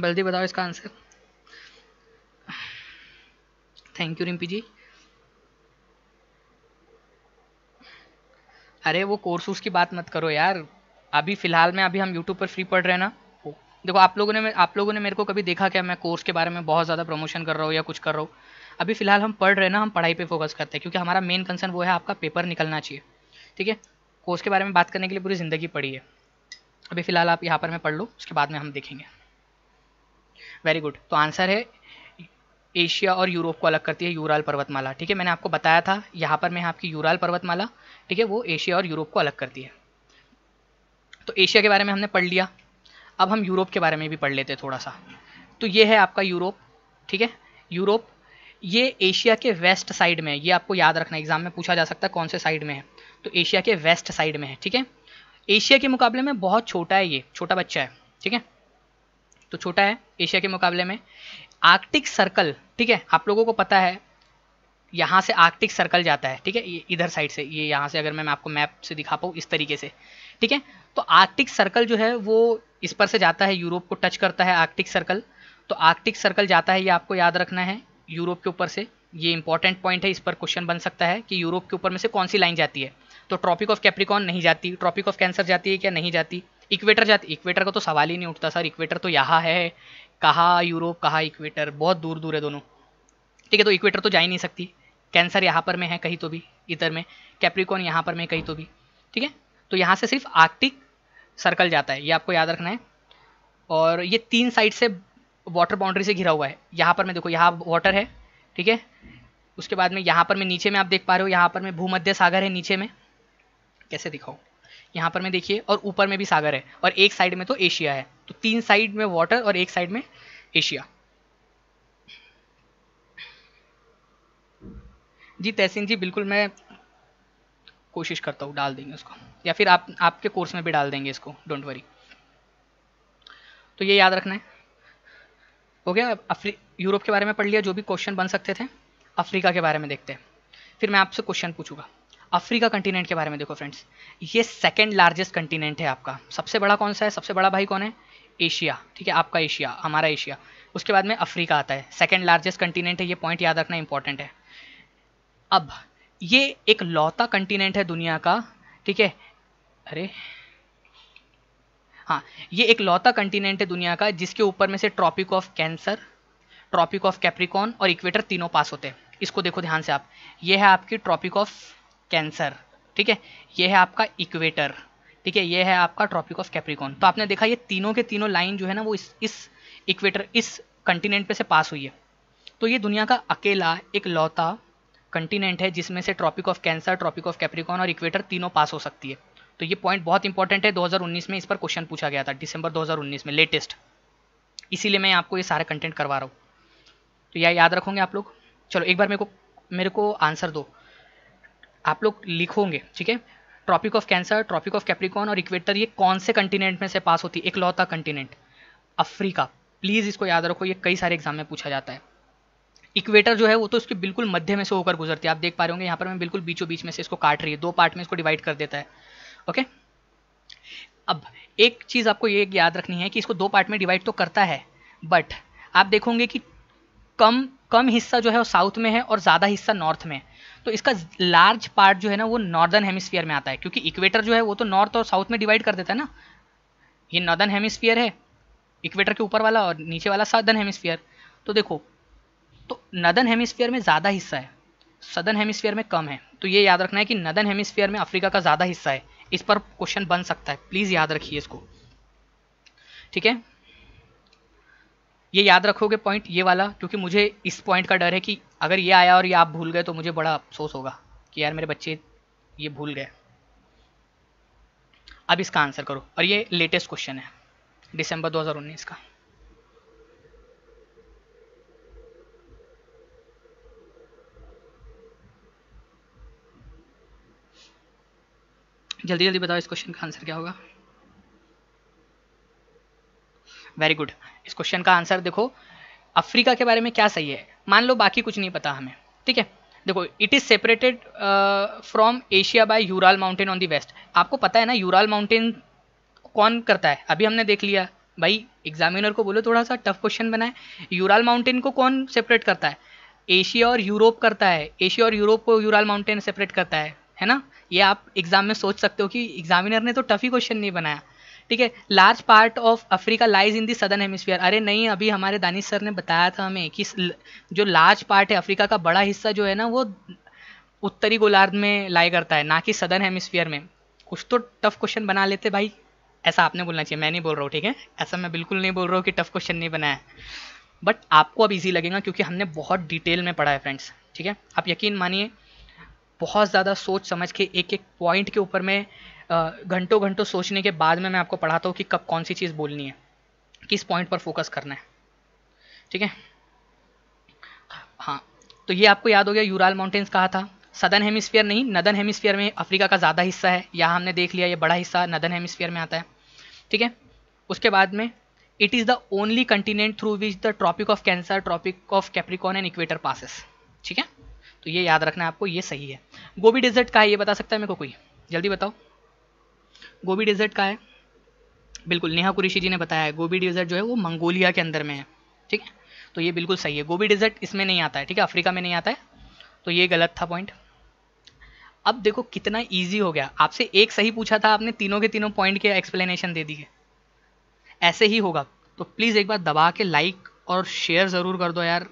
Speaker 1: जल्दी बताओ इसका answer thank you Rimpi ji अरे वो कोर्स उर्स की बात मत करो यार अभी फ़िलहाल में अभी हम यूट्यूब पर फ्री पढ़ रहे हैं ना देखो आप लोगों ने आप लोगों ने मेरे को कभी देखा क्या मैं कोर्स के बारे में बहुत ज़्यादा प्रमोशन कर रहा हूँ या कुछ कर रहा हूँ अभी फ़िलहाल हम पढ़ रहे हैं ना हम पढ़ाई पे फोकस करते हैं क्योंकि हमारा मेन कंसर्न वो है आपका पेपर निकलना चाहिए ठीक है कोर्स के बारे में बात करने के लिए पूरी ज़िंदगी पड़ी है अभी फ़िलहाल आप यहाँ पर मैं पढ़ लो उसके बाद में हम देखेंगे वेरी गुड तो आंसर है एशिया और यूरोप को अलग करती है यूराल पर्वतमाला ठीक है मैंने आपको बताया था यहाँ पर मैं आपकी यूराल पर्वतमाला ठीक है वो एशिया और यूरोप को अलग करती है तो एशिया के बारे में हमने पढ़ लिया अब हम यूरोप के बारे में भी पढ़ लेते हैं थोड़ा सा तो ये है आपका यूरोप ठीक है यूरोप ये एशिया के वेस्ट साइड में है ये आपको याद रखना एग्जाम में पूछा जा सकता है कौन से साइड में है तो एशिया के वेस्ट साइड में है ठीक है एशिया के मुकाबले में बहुत छोटा है ये छोटा बच्चा है ठीक है तो छोटा है एशिया के मुकाबले में आर्कटिक सर्कल ठीक है आप लोगों को पता है यहाँ से आर्कटिक सर्कल जाता है ठीक है इधर साइड से ये यहाँ से अगर मैं आपको मैप से दिखा पाऊँ इस तरीके से ठीक है तो आर्कटिक सर्कल जो है वो इस पर से जाता है यूरोप को टच करता है आर्कटिक सर्कल तो आर्कटिक सर्कल जाता है ये आपको याद रखना है यूरोप के ऊपर से ये इंपॉर्टेंट पॉइंट है इस पर क्वेश्चन बन सकता है कि यूरोप के ऊपर में से कौन सी लाइन जाती है तो ट्रॉपिक ऑफ कैप्रिकॉन नहीं जाती ट्रॉपिक ऑफ कैंसर जाती है क्या नहीं जाती इक्वेटर जाती इक्वेटर का तो सवाल ही नहीं उठता सर इक्वेटर तो यहाँ है कहाँ यूरोप कहाँ इक्वेटर बहुत दूर दूर है दोनों ठीक है तो इक्वेटर तो जा ही नहीं सकती कैंसर यहाँ पर में है कहीं तो भी इधर में कैप्रिकॉन यहाँ पर में कहीं तो भी ठीक है तो यहाँ से सिर्फ आर्कटिक सर्कल जाता है ये आपको याद रखना है और ये तीन साइड से वाटर बाउंड्री से घिरा हुआ है यहाँ पर मैं देखो यहाँ वाटर है ठीक है उसके बाद में यहाँ पर मैं नीचे में आप देख पा रहे हो यहाँ पर मैं भूमध्य सागर है नीचे में कैसे दिखाऊँ यहाँ पर मैं देखिए और ऊपर में भी सागर है और एक साइड में तो एशिया है तो तीन साइड में वाटर और एक साइड में एशिया जी तहसीन जी बिल्कुल मैं कोशिश करता हूँ डाल देंगे उसको या फिर आप आपके कोर्स में भी डाल देंगे इसको डोंट वरी तो ये याद रखना है हो गया अफ्री यूरोप के बारे में पढ़ लिया जो भी क्वेश्चन बन सकते थे अफ्रीका के बारे में देखते हैं फिर मैं आपसे क्वेश्चन पूछूंगा अफ्रीका कंटिनेंट के बारे में देखो फ्रेंड्स ये सेकेंड लार्जेस्ट कंटिनेंट है आपका सबसे बड़ा कौन सा है सबसे बड़ा भाई कौन है एशिया ठीक है आपका एशिया हमारा एशिया उसके बाद में अफ्रीका आता है सेकेंड लार्जेस्ट कंटिनेंट है ये पॉइंट याद रखना इंपॉर्टेंट है अब ये एक लौता कंटिनेंट है दुनिया का ठीक है अरे हाँ ये एक लौता कंटिनेंट है दुनिया का जिसके ऊपर में से tropic of Cancer tropic of Capricorn और इक्वेटर तीनों पास होते हैं इसको देखो ध्यान से आप ये है आपकी ट्रॉपिक ऑफ कैंसर ठीक है ये है आपका इक्वेटर ठीक है ये है आपका ट्रॉपिक ऑफ कैप्रिकॉन तो आपने देखा ये तीनों के तीनों लाइन जो है ना वो इस इस इक्वेटर इस कंटिनेंट पे से पास हुई है तो ये दुनिया का अकेला एक लौता कंटिनेंट है जिसमें से tropic of Cancer tropic of Capricorn और इक्वेटर तीनों पास हो सकती है तो ये पॉइंट बहुत इंपॉर्टेंट है 2019 में इस पर क्वेश्चन पूछा गया था दिसंबर 2019 में लेटेस्ट इसीलिए मैं आपको ये सारे कंटेंट करवा रहा हूँ तो यह याद रखोगे आप लोग चलो एक बार मेरे को मेरे को आंसर दो आप लोग लिखोगे ठीक है tropic of Cancer tropic of Capricorn और इक्वेटर ये कौन से कंटिनेंट में से पास होती है इकलौता कंटिनेंट अफ्रीका प्लीज़ इसको याद रखो ये कई सारे एग्जाम में पूछा जाता है इक्वेटर जो है वो तो इसके बिल्कुल मध्य में से होकर गुजरती है आप देख पा रहे होंगे यहाँ पर मैं बिल्कुल बीचों बीच में से इसको काट रही है दो पार्ट में इसको डिवाइड कर देता है ओके अब एक चीज़ आपको ये याद रखनी है कि इसको दो पार्ट में डिवाइड तो करता है बट आप देखोगे कि कम कम हिस्सा जो है वो साउथ में है और ज़्यादा हिस्सा नॉर्थ में है तो इसका लार्ज पार्ट जो है ना वो नॉर्दर्न हेमिस्फीयर में आता है क्योंकि इक्वेटर जो है वो तो नॉर्थ और साउथ में डिवाइड कर देता है ना ये नॉर्दर्न हेमिस्फीयर है इक्वेटर के ऊपर वाला और नीचे वाला सदर्न हेमिस्फीयर तो देखो तो नदन हेमिस्फीयर में ज़्यादा हिस्सा है सदर्न हेमिस्फीयर में कम है तो ये याद रखना है कि नदन हेमिस्फीयर में अफ्रीका का ज़्यादा हिस्सा है इस पर क्वेश्चन बन सकता है प्लीज़ याद रखिए इसको ठीक है ये याद रखोगे पॉइंट ये वाला क्योंकि मुझे इस पॉइंट का डर है कि अगर ये आया और ये आप भूल गए तो मुझे बड़ा अफसोस होगा कि यार मेरे बच्चे ये भूल गए अब इसका आंसर करो और ये लेटेस्ट क्वेश्चन है दिसंबर 2019 का जल्दी जल्दी बताओ इस क्वेश्चन का आंसर क्या होगा वेरी गुड इस क्वेश्चन का आंसर देखो अफ्रीका के बारे में क्या सही है मान लो बाकी कुछ नहीं पता हमें ठीक है देखो it is separated from Asia by Ural mountain on the west आपको पता है ना यूराल माउंटेन कौन करता है अभी हमने देख लिया भाई एग्जामिनर को बोलो थोड़ा सा टफ क्वेश्चन बनाए यूराल माउंटेन को कौन सेपरेट करता है एशिया और यूरोप करता है एशिया और यूरोप को यूराल माउंटेन सेपरेट करता है है ना ये आप एग्जाम में सोच सकते हो कि एग्जामिनर ने तो टफ ही क्वेश्चन नहीं बनाया ठीक है large part of Africa lies in the southern hemisphere अरे नहीं अभी हमारे दानिश सर ने बताया था हमें कि जो लार्ज पार्ट है अफ्रीका का बड़ा हिस्सा जो है ना वो उत्तरी गोलार्ध में लाई करता है ना कि सदर्न हेमिसफियर में कुछ तो टफ क्वेश्चन बना लेते भाई ऐसा आपने बोलना चाहिए मैं नहीं बोल रहा हूँ ठीक है ऐसा मैं बिल्कुल नहीं बोल रहा हूँ कि टफ क्वेश्चन नहीं बनाया बट आपको अब ईजी लगेगा क्योंकि हमने बहुत डिटेल में पढ़ा है फ्रेंड्स ठीक है आप यकीन मानिए बहुत ज़्यादा सोच समझ के एक एक पॉइंट के ऊपर मैं घंटों घंटों सोचने के बाद में मैं आपको पढ़ाता हूँ कि कब कौन सी चीज़ बोलनी है किस पॉइंट पर फोकस करना है ठीक है हाँ तो ये आपको याद हो गया यूराल माउंटेन्स कहा था सदन हेमिस्फीयर नहीं नदन हेमिस्फीयर में अफ्रीका का ज़्यादा हिस्सा है यहाँ हमने देख लिया ये बड़ा हिस्सा नदन हेमिस्फीयर में आता है ठीक है उसके बाद में it is the only continent through which the tropic of Cancer tropic of Capricorn and equator passes ठीक है तो ये याद रखना है आपको ये सही है गोभी डेजर्ट का है ये बता सकता है मेरे को कोई जल्दी बताओ गोबी डेजर्ट का है बिल्कुल नेहा कुरेशी जी ने बताया है गोबी डेजर्ट जो है वो मंगोलिया के अंदर में है ठीक है तो ये बिल्कुल सही है गोबी डेजर्ट इसमें नहीं आता है ठीक है अफ्रीका में नहीं आता है तो ये गलत था पॉइंट अब देखो कितना ईजी हो गया आपसे एक सही पूछा था आपने तीनों के तीनों पॉइंट के एक्सप्लेनेशन दे दिए ऐसे ही होगा तो प्लीज़ एक बार दबा के लाइक और शेयर ज़रूर कर दो यार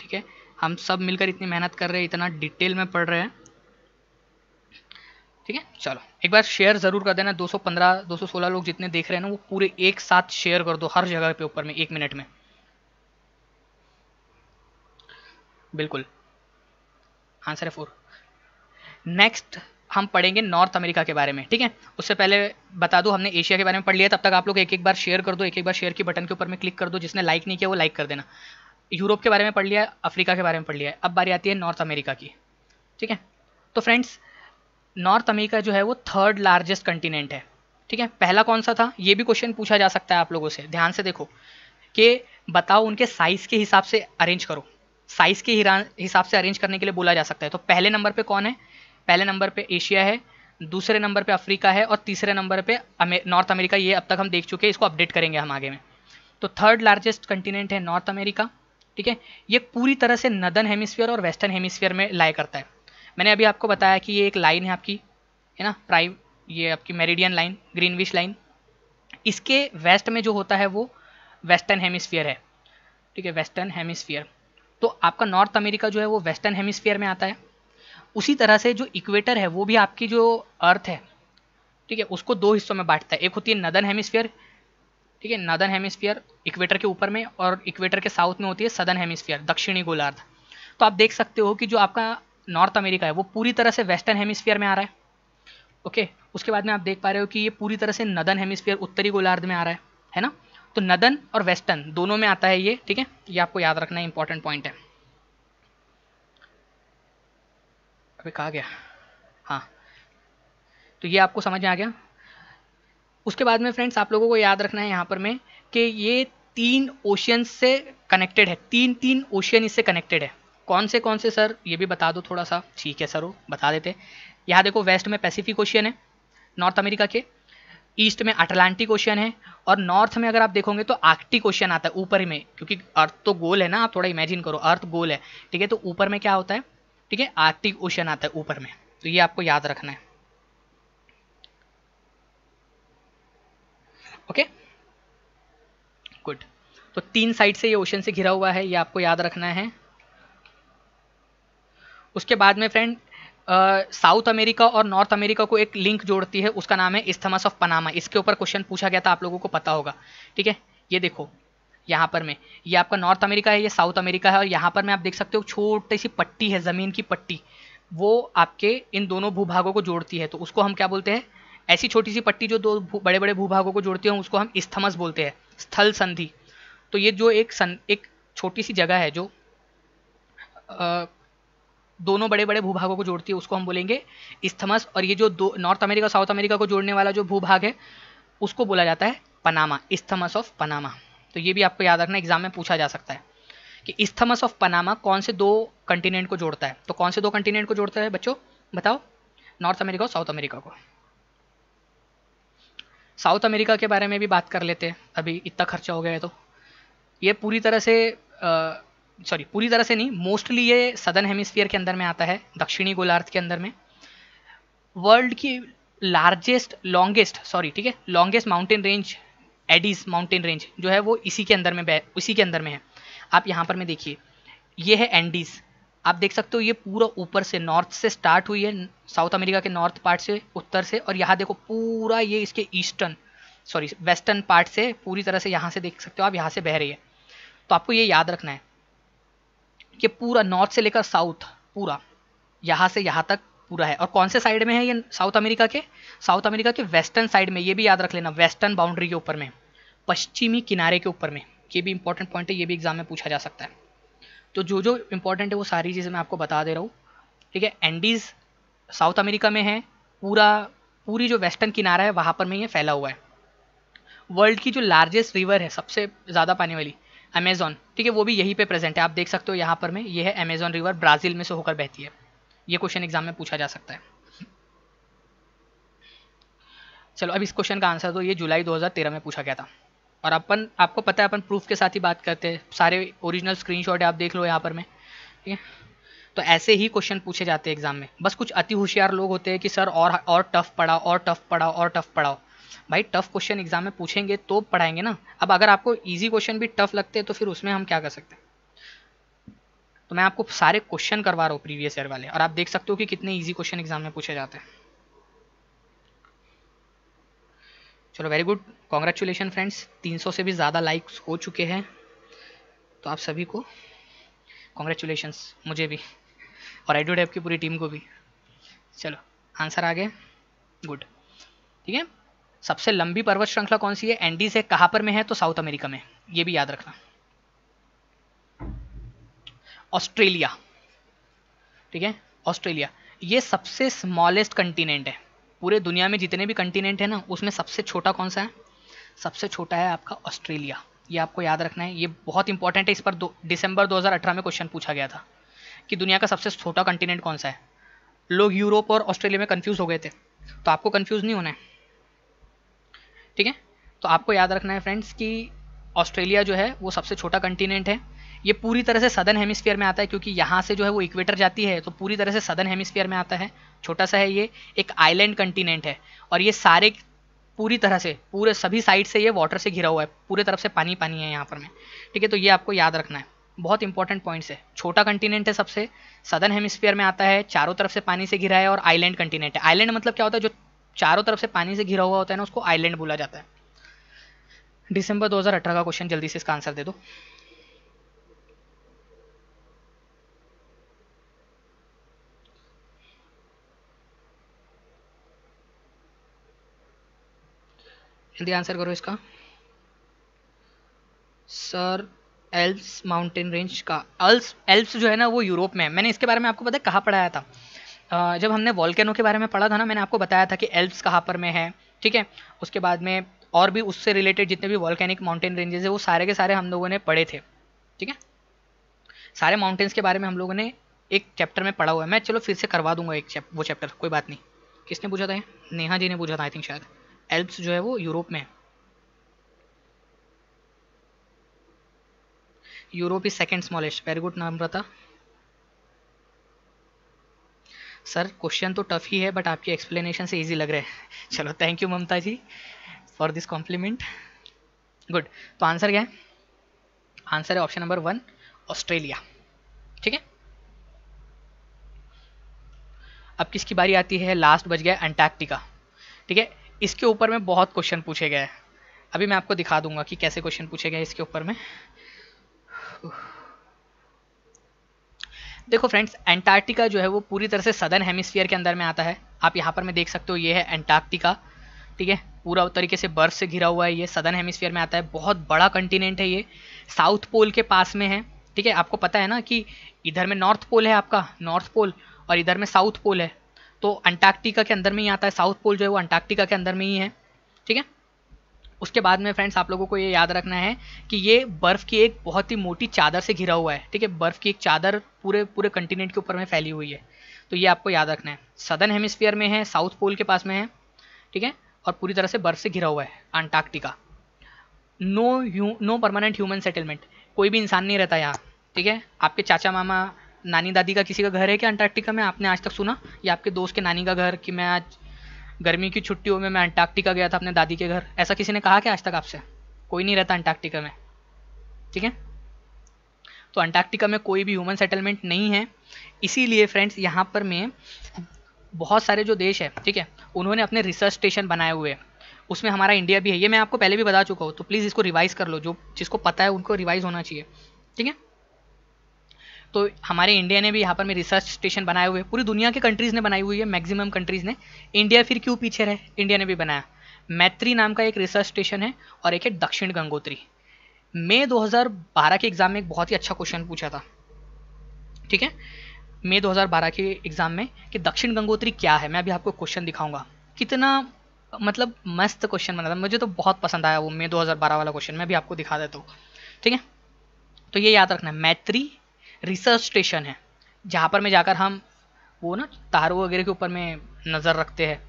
Speaker 1: ठीक है हम सब मिलकर इतनी मेहनत कर रहे हैं इतना डिटेल में पढ़ रहे हैं ठीक है चलो एक बार शेयर जरूर कर देना 215 216 लोग जितने देख रहे हैं ना वो पूरे एक साथ शेयर कर दो हर जगह पे ऊपर में एक मिनट में बिल्कुल आंसर है फोर नेक्स्ट हम पढ़ेंगे नॉर्थ अमेरिका के बारे में ठीक है उससे पहले बता दो हमने एशिया के बारे में पढ़ लिया तब तक आप लोग एक एक बार शेयर कर दो एक एक बार शेयर के बटन के ऊपर में क्लिक कर दो जिसने लाइक नहीं किया वो लाइक कर देना यूरोप के बारे में पढ़ लिया अफ्रीका के बारे में पढ़ लिया अब बारी आती है नॉर्थ अमेरिका की ठीक है तो फ्रेंड्स नॉर्थ अमेरिका जो है वो थर्ड लार्जेस्ट कंटिनेंट है ठीक है पहला कौन सा था ये भी क्वेश्चन पूछा जा सकता है आप लोगों से ध्यान से देखो कि बताओ उनके साइज़ के हिसाब से अरेंज करो साइज़ के हिसाब से अरेंज करने के लिए बोला जा सकता है तो पहले नंबर पे कौन है पहले नंबर पे एशिया है दूसरे नंबर पे अफ्रीका है और तीसरे नंबर पे नॉर्थ अमेरिका ये अब तक हम देख चुके हैं इसको अपडेट करेंगे हम आगे में तो थर्ड लार्जेस्ट कंटिनेंट है नॉर्थ अमेरिका ठीक है ये पूरी तरह से नदन हेमिसफियर और वेस्टर्न हेमिसफियर में लाया करता है मैंने अभी आपको बताया कि ये एक लाइन है आपकी है ना प्राइम ये आपकी मेरिडियन लाइन ग्रीनविश लाइन इसके वेस्ट में जो होता है वो वेस्टर्न हेमिसफियर है ठीक है वेस्टर्न हेमिसफियर तो आपका नॉर्थ अमेरिका जो है वो वेस्टर्न हेमिसफियर में आता है उसी तरह से जो इक्वेटर है वो भी आपकी जो अर्थ है ठीक है उसको दो हिस्सों में बांटता है एक होती है नदन हेमिसफियर ठीक है नदन हेमिसफियर इक्वेटर के ऊपर में और इक्वेटर के साउथ में होती है सदन हेमिसफियर दक्षिणी गोलार्ध तो आप देख सकते हो कि जो आपका नॉर्थ अमेरिका है वो पूरी तरह से वेस्टर्न हेमिस्फीयर में आ रहा है ओके okay, उसके बाद में आप देख पा रहे हो कि ये पूरी तरह से नदन हेमिस्फीयर उत्तरी गोलार्ध में आ रहा है है ना तो नदन और वेस्टर्न दोनों में आता है ये ठीक है ये आपको याद रखना इंपॉर्टेंट पॉइंट है अभी कहा गया हाँ तो ये आपको समझ में आ गया उसके बाद में फ्रेंड्स आप लोगों को याद रखना है यहाँ पर में कि ये तीन ओशियन से कनेक्टेड है तीन तीन ओशियन इससे कनेक्टेड है कौन से कौन से सर ये भी बता दो थोड़ा सा ठीक है सर वो बता देते यहाँ देखो वेस्ट में पैसिफिक ओशियन है नॉर्थ अमेरिका के ईस्ट में अटलांटिक ओशियन है और नॉर्थ में अगर आप देखोगे तो आर्कटिक ओशियन आता है ऊपर में क्योंकि अर्थ तो गोल है ना आप थोड़ा इमेजिन करो अर्थ गोल है ठीक है तो ऊपर में क्या होता है ठीक है आर्कटिक ओशियन आता है ऊपर में तो ये आपको याद रखना है ओके गुड तो तीन साइड से ये ओशन से घिरा हुआ है ये आपको याद रखना है उसके बाद में फ्रेंड साउथ अमेरिका और नॉर्थ अमेरिका को एक लिंक जोड़ती है उसका नाम है इस्थमस ऑफ पनामा इसके ऊपर क्वेश्चन पूछा गया था आप लोगों को पता होगा ठीक है ये देखो यहाँ पर में ये आपका नॉर्थ अमेरिका है ये साउथ अमेरिका है और यहाँ पर मैं आप देख सकते हो छोटी सी पट्टी है ज़मीन की पट्टी वो आपके इन दोनों भूभागों को जोड़ती है तो उसको हम क्या बोलते हैं ऐसी छोटी सी पट्टी जो दो बड़े बड़े भूभागों को जोड़ती है उसको हम स्थमस बोलते हैं स्थल संधि तो ये जो एक सन एक छोटी सी जगह है जो दोनों बड़े बड़े भूभागों को जोड़ती है उसको हम बोलेंगे इस्थमस और ये जो दो नॉर्थ अमेरिका साउथ अमेरिका को जोड़ने वाला जो भूभाग है उसको बोला जाता है पनामा इस्थमस ऑफ पनामा तो ये भी आपको याद रखना एग्जाम में पूछा जा सकता है कि इस्थमस ऑफ पनामा कौन से दो कंटिनेंट को जोड़ता है तो कौन से दो कंटिनेंट को जोड़ता है बच्चों बताओ नॉर्थ अमेरिका और साउथ अमेरिका को साउथ अमेरिका के बारे में भी बात कर लेते हैं अभी इतना खर्चा हो गया है तो ये पूरी तरह से आ, सॉरी पूरी तरह से नहीं मोस्टली ये सदर्न हेमिस्फीयर के अंदर में आता है दक्षिणी गोलार्ध के अंदर में वर्ल्ड की लार्जेस्ट लॉन्गेस्ट सॉरी ठीक है longest mountain range Andes mountain range जो है वो इसी के अंदर में उसी के अंदर में है आप यहाँ पर में देखिए ये है एंडीज आप देख सकते हो ये पूरा ऊपर से नॉर्थ से स्टार्ट हुई है साउथ अमेरिका के नॉर्थ पार्ट से उत्तर से और यहाँ देखो पूरा ये इसके ईस्टर्न सॉरी वेस्टर्न पार्ट से पूरी तरह से यहाँ से देख सकते हो आप यहाँ से बह रही है तो आपको ये याद रखना है कि पूरा नॉर्थ से लेकर साउथ पूरा यहाँ से यहाँ तक पूरा है और कौन से साइड में है ये साउथ अमेरिका के साउथ अमेरिका के वेस्टर्न साइड में ये भी याद रख लेना वेस्टर्न बाउंड्री के ऊपर में पश्चिमी किनारे के ऊपर में ये भी इंपॉर्टेंट पॉइंट है ये भी एग्जाम में पूछा जा सकता है तो जो जो इंपॉर्टेंट है वो सारी चीज़ें मैं आपको बता दे रहा हूँ ठीक है एंडीज़ साउथ अमेरिका में है पूरा पूरी जो वेस्टर्न किनारा है वहाँ पर में ये फैला हुआ है वर्ल्ड की जो लार्जेस्ट रिवर है सबसे ज़्यादा पानी वाली अमेजोन ठीक है वो भी यहीं पे प्रेजेंट है आप देख सकते हो यहाँ पर में ये है अमेजोन रिवर ब्राज़ील में से होकर बहती है ये क्वेश्चन एग्जाम में पूछा जा सकता है चलो अब इस क्वेश्चन का आंसर तो ये जुलाई 2013 में पूछा गया था और अपन आपको पता है अपन प्रूफ के साथ ही बात करते हैं सारे ओरिजिनल स्क्रीन है आप देख लो यहाँ पर मैं ठीक है तो ऐसे ही क्वेश्चन पूछे जाते हैं एग्जाम में बस कुछ अति होशियार लोग होते हैं कि सर और और टफ पढ़ाओ और टफ पढ़ाओ और टफ पढ़ाओ भाई टफ क्वेश्चन एग्जाम में पूछेंगे तो पढ़ाएंगे ना अब अगर आपको ईजी क्वेश्चन भी टफ लगते हैं तो फिर उसमें हम क्या कर सकते हैं तो मैं आपको सारे क्वेश्चन करवा रहा हूँ प्रीवियस ईयर वाले और आप देख सकते हो कि कितने ईजी क्वेश्चन एग्जाम में पूछे जाते हैं चलो वेरी गुड कॉन्ग्रेचुलेशन फ्रेंड्स 300 से भी ज़्यादा लाइक्स हो चुके हैं तो आप सभी को कॉन्ग्रेचुलेशन मुझे भी और आई एडोडेप की पूरी टीम को भी चलो आंसर आ गए गुड ठीक है सबसे लंबी पर्वत श्रृंखला कौन सी है एंडीज है कहां पर में है तो साउथ अमेरिका में ये भी याद रखना ऑस्ट्रेलिया ठीक है ऑस्ट्रेलिया ये सबसे स्मॉलेस्ट कंटिनेंट है पूरे दुनिया में जितने भी कंटिनेंट है ना उसमें सबसे छोटा कौन सा है सबसे छोटा है आपका ऑस्ट्रेलिया ये आपको याद रखना है ये बहुत इंपॉर्टेंट है इस पर दो दिसंबर 2018 में क्वेश्चन पूछा गया था कि दुनिया का सबसे छोटा कंटिनेंट कौन सा है लोग यूरोप और ऑस्ट्रेलिया में कन्फ्यूज़ हो गए थे तो आपको कन्फ्यूज़ नहीं होना है ठीक है तो आपको याद रखना है फ्रेंड्स कि ऑस्ट्रेलिया जो है वो सबसे छोटा कंटिनेंट है ये पूरी तरह से सदर्न हेमिस्फीयर में आता है क्योंकि यहाँ से जो है वो इक्वेटर जाती है तो पूरी तरह से सदर्न हेमिस्फीयर में आता है छोटा सा है ये एक आइलैंड कंटिनेंट है और ये सारे पूरी तरह से पूरे सभी साइड से ये वाटर से घिरा हुआ है पूरे तरफ से पानी पानी है यहाँ पर में ठीक है तो ये आपको याद रखना है बहुत इंपॉर्टेंट पॉइंट्स है छोटा कंटिनेंट है सबसे सदर्न हेमिस्फीयर में आता है चारों तरफ से पानी से घिरा है और आइलैंड कंटिनेंट है आइलैंड मतलब क्या होता है जो चारों तरफ से पानी से घिरा हुआ होता है ना उसको आइलैंड बोला जाता है दिसंबर 2018 का क्वेश्चन जल्दी से इसका आंसर दे दो जल्दी आंसर करो इसका सर एल्प्स माउंटेन रेंज का अल्स एल्प्स जो है ना वो यूरोप में है मैंने इसके बारे में आपको पता है कहाँ पढ़ाया था जब हमने वॉल्केनो के बारे में पढ़ा था ना मैंने आपको बताया था कि एल्प्स कहाँ पर में है ठीक है उसके बाद में और भी उससे रिलेटेड जितने भी वॉल्केनिक माउंटेन रेंजेस है वो सारे के सारे हम लोगों ने पढ़े थे ठीक है सारे माउंटेन्स के बारे में हम लोगों ने एक चैप्टर में पढ़ा हुआ है मैं चलो फिर से करवा दूंगा एक चैप वो चैप्टर कोई बात नहीं किसने पूछा था नेहा जी ने पूछा था आई थिंक शायद एल्प्स जो है वो यूरोप में है Europe is second smallest very good नाम रहा था सर क्वेश्चन तो टफ ही है बट आपकी एक्सप्लेनेशन से ईजी लग रहा है चलो thank you Mamta ji for this compliment good तो आंसर क्या है आंसर है ऑप्शन नंबर वन ऑस्ट्रेलिया ठीक है अब किसकी बारी आती है लास्ट बच गया अंटार्कटिका ठीक है इसके ऊपर में बहुत क्वेश्चन पूछे गए हैं अभी मैं आपको दिखा दूंगा कि कैसे क्वेश्चन पूछे गए इसके ऊपर में देखो फ्रेंड्स एंटार्क्टिका जो है वो पूरी तरह से सदर्न हेमिसफियर के अंदर में आता है आप यहाँ पर मैं देख सकते हो ये है एंटार्क्टिका ठीक है पूरा तरीके से बर्फ से घिरा हुआ है ये सदर्न हेमिसफियर में आता है बहुत बड़ा कंटिनेंट है ये साउथ पोल के पास में है ठीक है आपको पता है ना कि इधर में नॉर्थ पोल है आपका नॉर्थ पोल और इधर में साउथ पोल है तो अंटार्क्टिका के अंदर में ही आता है साउथ पोल जो है वो अंटार्क्टिका के अंदर में ही है ठीक है उसके बाद में फ्रेंड्स आप लोगों को ये याद रखना है कि ये बर्फ़ की एक बहुत ही मोटी चादर से घिरा हुआ है ठीक है बर्फ़ की एक चादर पूरे पूरे कंटिनेंट के ऊपर में फैली हुई है तो ये आपको याद रखना है सदर्न हेमिस्फीयर में है साउथ पोल के पास में है ठीक है और पूरी तरह से बर्फ़ से घिरा हुआ है Antarctica no no permanent human settlement कोई भी इंसान नहीं रहता यहाँ ठीक है आपके चाचा मामा नानी दादी का किसी का घर है क्या अंटार्कटिका में आपने आज तक सुना या आपके दोस्त के नानी का घर कि मैं आज गर्मी की छुट्टियों में मैं अंटार्कटिका गया था अपने दादी के घर ऐसा किसी ने कहा क्या आज तक आपसे कोई नहीं रहता अंटार्कटिका में ठीक है तो अंटार्कटिका में कोई भी ह्यूमन सेटलमेंट नहीं है इसीलिए फ्रेंड्स यहाँ पर मैं बहुत सारे जो देश है ठीक है उन्होंने अपने रिसर्च स्टेशन बनाए हुए हैं उसमें हमारा इंडिया भी है ये मैं आपको पहले भी बता चुका हूँ तो प्लीज़ इसको रिवाइज़ कर लो जो जिसको पता है उनको रिवाइज़ होना चाहिए ठीक है तो हमारे इंडिया ने भी यहाँ पर में रिसर्च स्टेशन बनाए हुए पूरी दुनिया के कंट्रीज़ ने बनाई हुई है मैक्सिमम कंट्रीज़ ने इंडिया फिर क्यों पीछे रहे इंडिया ने भी बनाया मैत्री नाम का एक रिसर्च स्टेशन है और एक है दक्षिण गंगोत्री मई 2012 के एग्ज़ाम में एक बहुत ही अच्छा क्वेश्चन पूछा था ठीक है मई 2012 के एग्ज़ाम में कि दक्षिण गंगोत्री क्या है मैं अभी आपको क्वेश्चन दिखाऊंगा कितना मतलब मस्त क्वेश्चन बना था मुझे तो बहुत पसंद आया वो मई 2012 वाला क्वेश्चन मैं भी आपको दिखा देता हूँ ठीक है तो ये याद रखना है मैत्री रिसर्च स्टेशन है जहाँ पर में जाकर हम वो ना तारों वगैरह के ऊपर में नज़र रखते हैं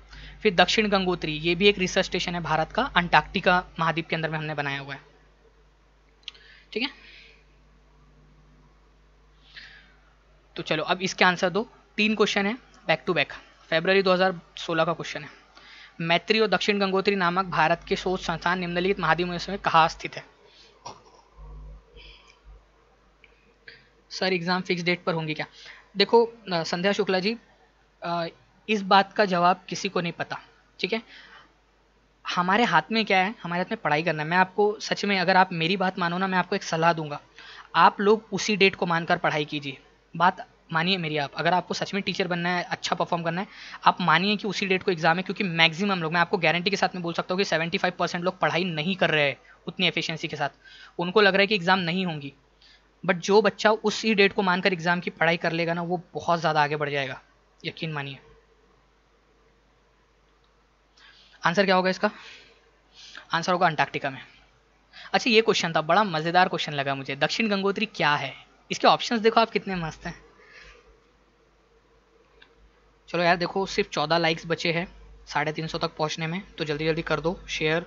Speaker 1: फिर दक्षिण गंगोत्री ये भी एक रिसर्च स्टेशन है भारत का अंटार्कटिका महाद्वीप के अंदर में हमने बनाया हुआ है ठीक है तो चलो अब इसके आंसर दो तीन क्वेश्चन है बैक टू बैक फेबररी 2016 का क्वेश्चन है मैत्री और दक्षिण गंगोत्री नामक भारत के शोध संस्थान निम्नलिखित महाद्वीप में कहाँ स्थित है सर एग्ज़ाम फिक्स डेट पर होंगी क्या देखो संध्या शुक्ला जी इस बात का जवाब किसी को नहीं पता ठीक है हमारे हाथ में क्या है हमारे हाथ में पढ़ाई करना है मैं आपको सच में अगर आप मेरी बात मानो ना मैं आपको एक सलाह दूंगा आप लोग उसी डेट को मानकर पढ़ाई कीजिए बात मानिए मेरी आप अगर आपको सच में टीचर बनना है अच्छा परफॉर्म करना है आप मानिए कि उसी डेट को एग्जाम है क्योंकि मैक्सिमम लोग मैं आपको गारंटी के साथ में बोल सकता हूँ कि सेवेंटी परसेंट लोग पढ़ाई नहीं कर रहे हैं उतनी एफिशिएंसी के साथ उनको लग रहा है कि एग्ज़ाम नहीं होंगी बट जो बच्चा उसी डेट को मानकर एग्ज़ाम की पढ़ाई कर लेगा ना वो बहुत ज़्यादा आगे बढ़ जाएगा यकीन मानिए आंसर क्या होगा इसका आंसर होगा अंटार्कटिका में अच्छा ये क्वेश्चन था बड़ा मज़ेदार क्वेश्चन लगा मुझे दक्षिण गंगोत्री क्या है इसके ऑप्शंस देखो आप कितने मस्त हैं चलो यार देखो सिर्फ चौदह लाइक्स बचे हैं साढ़े तीन सौ तक पहुंचने में तो जल्दी जल्दी कर दो शेयर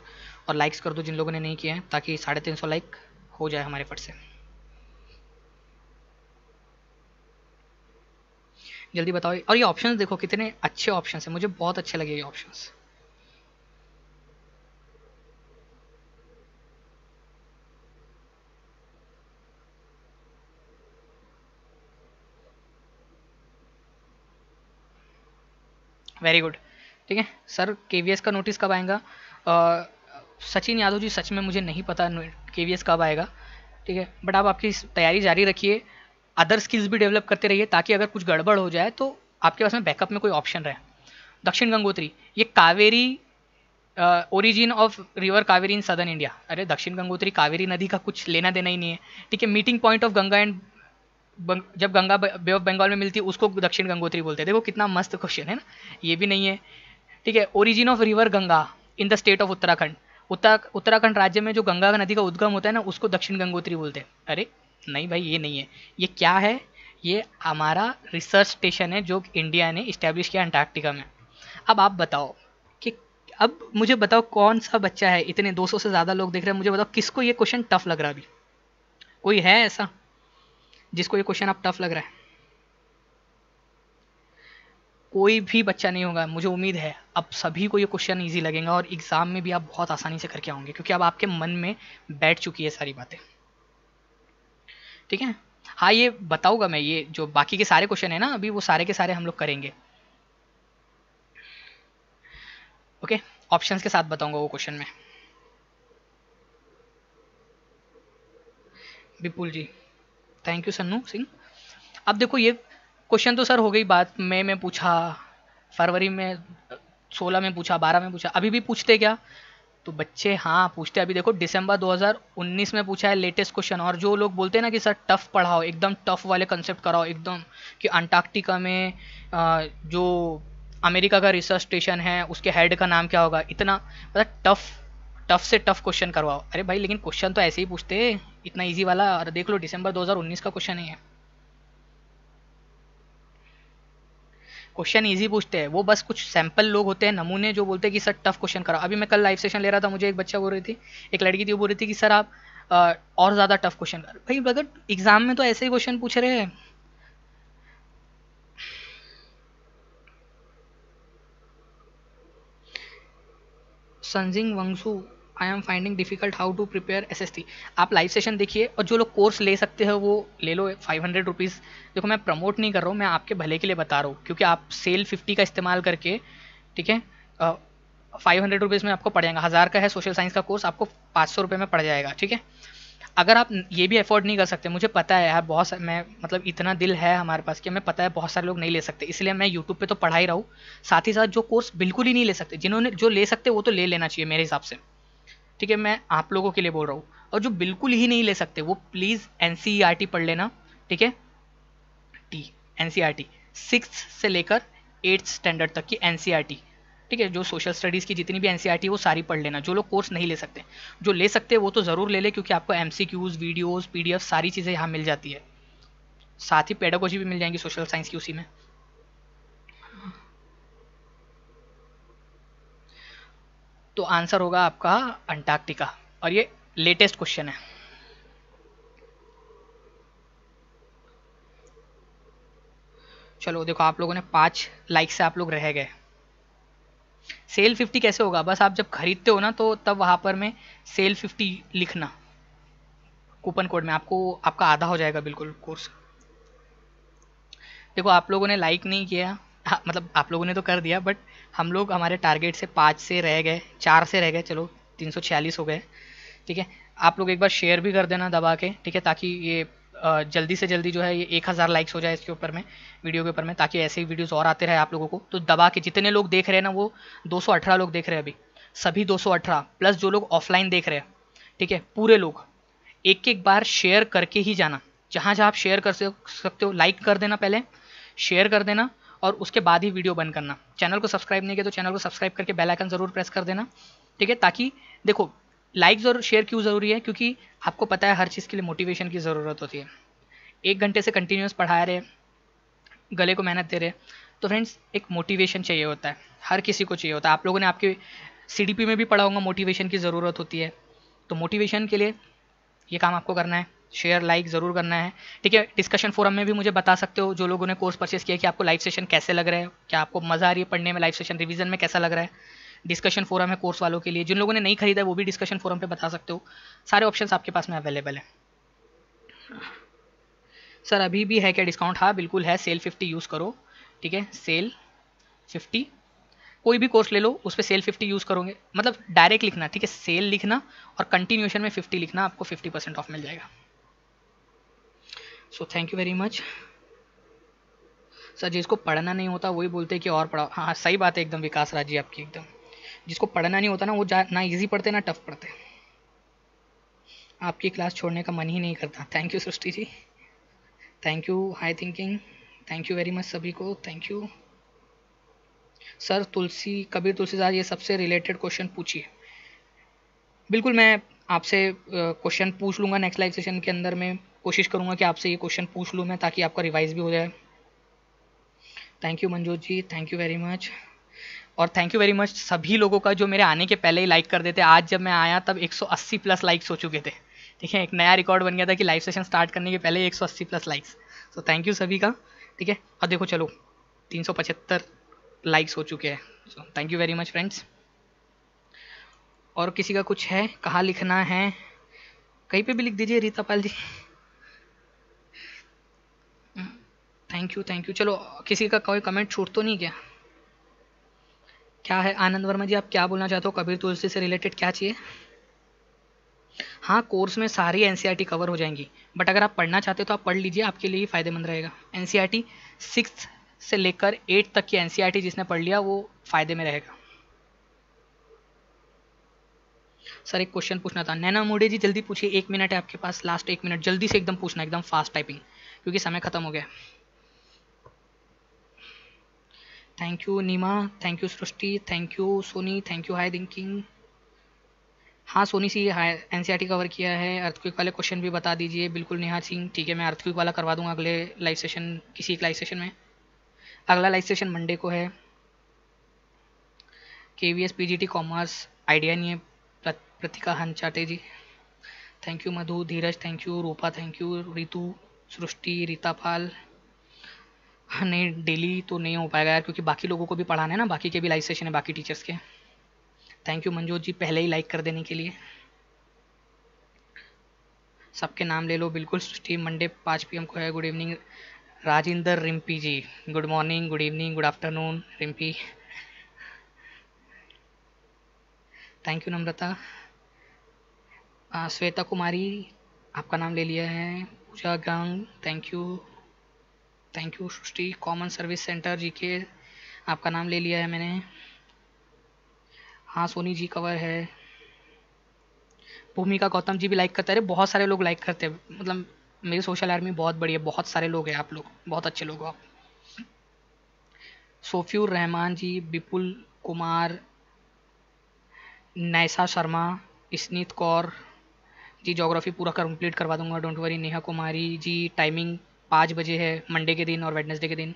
Speaker 1: और लाइक्स कर दो जिन लोगों ने नहीं किए हैं ताकि साढ़े तीन सौ लाइक हो जाए हमारे फट से जल्दी बताओ और ये ऑप्शंस देखो कितने अच्छे ऑप्शंस हैं मुझे बहुत अच्छे लगे ये ऑप्शंस वेरी गुड ठीक है सर के का नोटिस कब आएगा सचिन यादव जी सच में मुझे नहीं पता के कब आएगा ठीक है बट आप आपकी तैयारी जारी रखिए अदर स्किल्स भी डेवलप करते रहिए ताकि अगर कुछ गड़बड़ हो जाए तो आपके पास में बैकअप में कोई ऑप्शन रहे दक्षिण गंगोत्री ये Kaveri origin of river Kaveri in southern India अरे दक्षिण गंगोत्री कावेरी नदी का कुछ लेना देना ही नहीं है ठीक है meeting point of Ganga and जब गंगा बे ऑफ बंगाल में मिलती है उसको दक्षिण गंगोत्री बोलते हैं देखो कितना मस्त क्वेश्चन है ना ये भी नहीं है ठीक है origin of river Ganga in the state of Uttarakhand Uttarakhand राज्य में जो गंगा नदी का उद्गम होता है ना उसको दक्षिण गंगोत्री बोलते हैं अरे नहीं भाई ये नहीं है ये क्या है ये हमारा रिसर्च स्टेशन है जो इंडिया ने इस्टेब्लिश किया अंटार्कटिका में अब आप बताओ कि अब मुझे बताओ कौन सा बच्चा है इतने 200 से ज़्यादा लोग देख रहे हैं मुझे बताओ किसको ये क्वेश्चन टफ लग रहा अभी कोई है ऐसा जिसको ये क्वेश्चन अब टफ लग रहा है कोई भी बच्चा नहीं होगा मुझे उम्मीद है अब सभी को ये क्वेश्चन ईजी लगेगा और एग्ज़ाम में भी आप बहुत आसानी से करके आओगे क्योंकि अब आपके मन में बैठ चुकी है सारी बातें ठीक है हाँ ये बताऊंगा मैं ये जो बाकी के सारे क्वेश्चन है ना अभी वो सारे के सारे हम लोग करेंगे ओके okay? ऑप्शंस के साथ बताऊंगा वो क्वेश्चन में विपुल जी थैंक यू सन्नू सिंह अब देखो ये क्वेश्चन तो सर हो गई बात मई में पूछा फरवरी में सोलह में पूछा बारह में पूछा अभी भी पूछते क्या तो बच्चे हाँ पूछते अभी देखो दिसंबर 2019 में पूछा है लेटेस्ट क्वेश्चन और जो लोग बोलते हैं ना कि सर टफ पढ़ाओ एकदम टफ वाले कंसेप्ट कराओ एकदम कि अंटार्कटिका में जो अमेरिका का रिसर्च स्टेशन है उसके हेड का नाम क्या होगा इतना मतलब टफ टफ से टफ क्वेश्चन करवाओ अरे भाई लेकिन क्वेश्चन तो ऐसे ही पूछते इतना ईजी वाला और देख लो दिसंबर 2019 का क्वेश्चन ही है क्वेश्चन ईजी पूछते हैं वो बस कुछ सैंपल लोग होते हैं नमूने जो बोलते हैं कि सर टफ क्वेश्चन करा अभी मैं कल लाइव सेशन ले रहा था मुझे एक बच्चा बोल रही थी एक लड़की थी वो बोल रही थी कि सर आप और ज़्यादा टफ क्वेश्चन कर भाई ब्रदर एग्ज़ाम में तो ऐसे ही क्वेश्चन पूछ रहे हैं Sanjing Wangsu I am finding difficult how to prepare as आप लाइव सेशन देखिए और जो लोग कोर्स ले सकते हैं वो ले लो फाइव हंड्रेड रुपीज़ देखो मैं प्रमोट नहीं कर रहा हूँ मैं आपके भले के लिए बता रहा हूँ क्योंकि आप सेल फिफ्टी का इस्तेमाल करके ठीक है फाइव हंड्रेड रुपीज़ में आपको पड़ जाएगा हज़ार का है सोशल साइंस का कोर्स आपको पाँच सौ रुपये में पड़ जाएगा ठीक है अगर आप ये भी अफोर्ड नहीं कर सकते मुझे पता है यार बहुत मैं मतलब इतना दिल है हमारे पास कि हमें पता है बहुत सारे लोग नहीं ले सकते इसलिए मैं यूट्यूब पे तो पढ़ा ही रहा हूँ साथ ही साथ जो कोर्स बिल्कुल ही नहीं ले सकते जिन्होंने जो ले सकते वो तो ले लेना चाहिए मेरे हिसाब से ठीक है मैं आप लोगों के लिए बोल रहा हूँ और जो बिल्कुल ही नहीं ले सकते वो प्लीज़ एन e पढ़ लेना ठीक है टी एन सिक्स से लेकर एट्थ स्टैंडर्ड तक की एन e ठीक है जो सोशल स्टडीज़ की जितनी भी एन e वो सारी पढ़ लेना जो लोग कोर्स नहीं ले सकते जो ले सकते वो तो ज़रूर ले ले क्योंकि आपको एम सी क्यूज वीडियोज़ पी सारी चीज़ें यहाँ मिल जाती है साथ ही पेडागोजी भी मिल जाएंगी सोशल साइंस की उसी में तो आंसर होगा आपका अंटार्कटिका और ये लेटेस्ट क्वेश्चन है चलो देखो आप लोगों ने पांच लाइक से आप लोग रह गए सेल फिफ्टी कैसे होगा बस आप जब खरीदते हो ना तो तब वहां पर मैं सेल फिफ्टी लिखना कूपन कोड में आपको आपका आधा हो जाएगा बिल्कुल कोर्स देखो आप लोगों ने लाइक नहीं किया हाँ, मतलब आप लोगों ने तो कर दिया बट हम लोग हमारे टारगेट से पाँच से रह गए चार से रह गए चलो तीन सौ छियालीस हो गए ठीक है आप लोग एक बार शेयर भी कर देना दबा के ठीक है ताकि ये जल्दी से जल्दी जो है ये एक हज़ार लाइक्स हो जाए इसके ऊपर में वीडियो के ऊपर में ताकि ऐसे ही वीडियोज़ और आते रहे आप लोगों को तो दबा के जितने लोग देख रहे हैं ना वो अठारह लोग देख रहे हैं अभी सभी अठारह प्लस जो लोग ऑफलाइन देख रहे हैं ठीक है पूरे लोग एक एक बार शेयर करके ही जाना जहाँ जहाँ आप शेयर कर सकते हो लाइक कर देना पहले शेयर कर देना और उसके बाद ही वीडियो बंद करना चैनल को सब्सक्राइब नहीं किया तो चैनल को सब्सक्राइब करके बेल आइकन ज़रूर प्रेस कर देना ठीक है ताकि देखो लाइक्स और शेयर क्यों ज़रूरी है क्योंकि आपको पता है हर चीज़ के लिए मोटिवेशन की ज़रूरत होती है एक घंटे से कंटिन्यूस पढ़ा रहे गले को मेहनत दे रहे तो फ्रेंड्स एक मोटिवेशन चाहिए होता है हर किसी को चाहिए होता है आप लोगों ने आपके सी में भी पढ़ा होगा मोटिवेशन की ज़रूरत होती है तो मोटिवेशन के लिए ये काम आपको करना है शेयर लाइक ज़रूर करना है ठीक है डिस्कशन फोरम में भी मुझे बता सकते हो जो लोगों ने कोर्स परचेस किया कि आपको लाइव सेशन कैसे लग रहा है क्या आपको मज़ा आ रही है पढ़ने में लाइव सेशन रिवीजन में कैसा लग रहा है डिस्कशन फोरम है कोर्स वालों के लिए जिन लोगों ने नहीं खरीदा वो भी डिस्कशन फोरम पर बता सकते हो सारे ऑप्शन आपके पास में अवेलेबल है सर अभी भी है क्या डिस्काउंट हाँ बिल्कुल है सेल फिफ्टी यूज़ करो ठीक है सेल फिफ्टी कोई भी कोर्स ले लो उस पर सेल फिफ्टी यूज़ करोगे मतलब डायरेक्ट लिखना ठीक है सेल लिखना और कंटिन्यूशन में फिफ्टी लिखना आपको फिफ्टी परसेंट ऑफ मिल जाएगा so thank you very much sir जिसको पढ़ना नहीं होता वही बोलते कि और पढ़ाओ हाँ, हाँ सही बात है एकदम विकास राज जी आपकी एकदम जिसको पढ़ना नहीं होता ना वो ना ईजी पढ़ते ना टफ पढ़ते आपकी क्लास छोड़ने का मन ही नहीं करता thank you Srishti ji thank you high thinking thank you very much सभी को thank you sir Tulsi Kabir Tulsidas ये सबसे रिलेटेड क्वेश्चन पूछिए बिल्कुल मैं आपसे क्वेश्चन पूछ लूँगा नेक्स्ट लाइव सेशन के अंदर में कोशिश करूँगा कि आपसे ये क्वेश्चन पूछ लूँ मैं ताकि आपका रिवाइज भी हो जाए thank you Manjot ji thank you very much और थैंक यू वेरी मच सभी लोगों का जो मेरे आने के पहले ही लाइक कर देते आज जब मैं आया तब 180 प्लस लाइक्स हो चुके थे ठीक है एक नया रिकॉर्ड बन गया था कि लाइव सेशन स्टार्ट करने के पहले 180 plus likes so thank you सभी का ठीक है और देखो चलो तीन लाइक्स हो चुके हैं so thank you very much friends और किसी का कुछ है कहाँ लिखना है कहीं पर भी लिख दीजिए Rita Pal ji thank you thank you चलो किसी का कोई कमेंट छूट तो नहीं गया क्या है आनंद वर्मा जी आप क्या बोलना चाहते हो कबीर तुलसी से रिलेटेड क्या चाहिए हाँ कोर्स में सारी एन कवर e हो जाएंगी बट अगर आप पढ़ना चाहते हो तो आप पढ़ लीजिए आपके लिए ही फ़ायदेमंद रहेगा एन सी सिक्स से लेकर एट तक की एन e जिसने पढ़ लिया वो फ़ायदे में रहेगा सर एक क्वेश्चन पूछना था नैना मोडे जी जल्दी पूछिए एक मिनट है आपके पास लास्ट एक मिनट जल्दी से एकदम पूछना एकदम फास्ट टाइपिंग क्योंकि समय खत्म हो गया thank you Neema thank you Srishti thank you Soni thank you high thinking हाँ सोनी सी हाई एन सी कवर किया है अर्थक्विक वाले क्वेश्चन भी बता दीजिए बिल्कुल नेहा सिंह ठीक है मैं अर्थक्विक वाला करवा दूंगा अगले लाइव सेशन किसी एक लाइव सेशन में अगला लाइव सेशन मंडे को है K V S P G T commerce idea नहीं है प्रतिका चाटे जी thank you Madhu Dheeraj thank you Rupa thank you Ritu सृष्टि रीतापाल नहीं डेली तो नहीं हो पाएगा यार क्योंकि बाकी लोगों को भी पढ़ाना है ना बाकी के भी लाइव सेशन है बाकी टीचर्स के थैंक यू मंजोत जी पहले ही लाइक कर देने के लिए सबके नाम ले लो बिल्कुल सृष्टि मंडे पाँच पी को है good evening Rajinder Rimpi ji good morning good evening good afternoon Rimpi thank you Namrata Shweta Kumari आपका नाम ले लिया है Puja Gang thank you thank you Srishti common service centre ji के आपका नाम ले लिया है मैंने हाँ सोनी जी कवर है भूमिका गौतम जी भी लाइक करते अरे बहुत सारे लोग लाइक करते हैं मतलब मेरी सोशल आर्मी बहुत बड़ी है बहुत सारे लोग हैं आप लोग बहुत अच्छे लोग हो आप सोफियुर रहमान जी विपुल कुमार नैसा शर्मा स्नीत कौर जी जोग्राफी पूरा कंप्लीट करवा दूंगा don't worry Neha Kumari ji timing पाँच बजे है मंडे के दिन और वेडनेसडे के दिन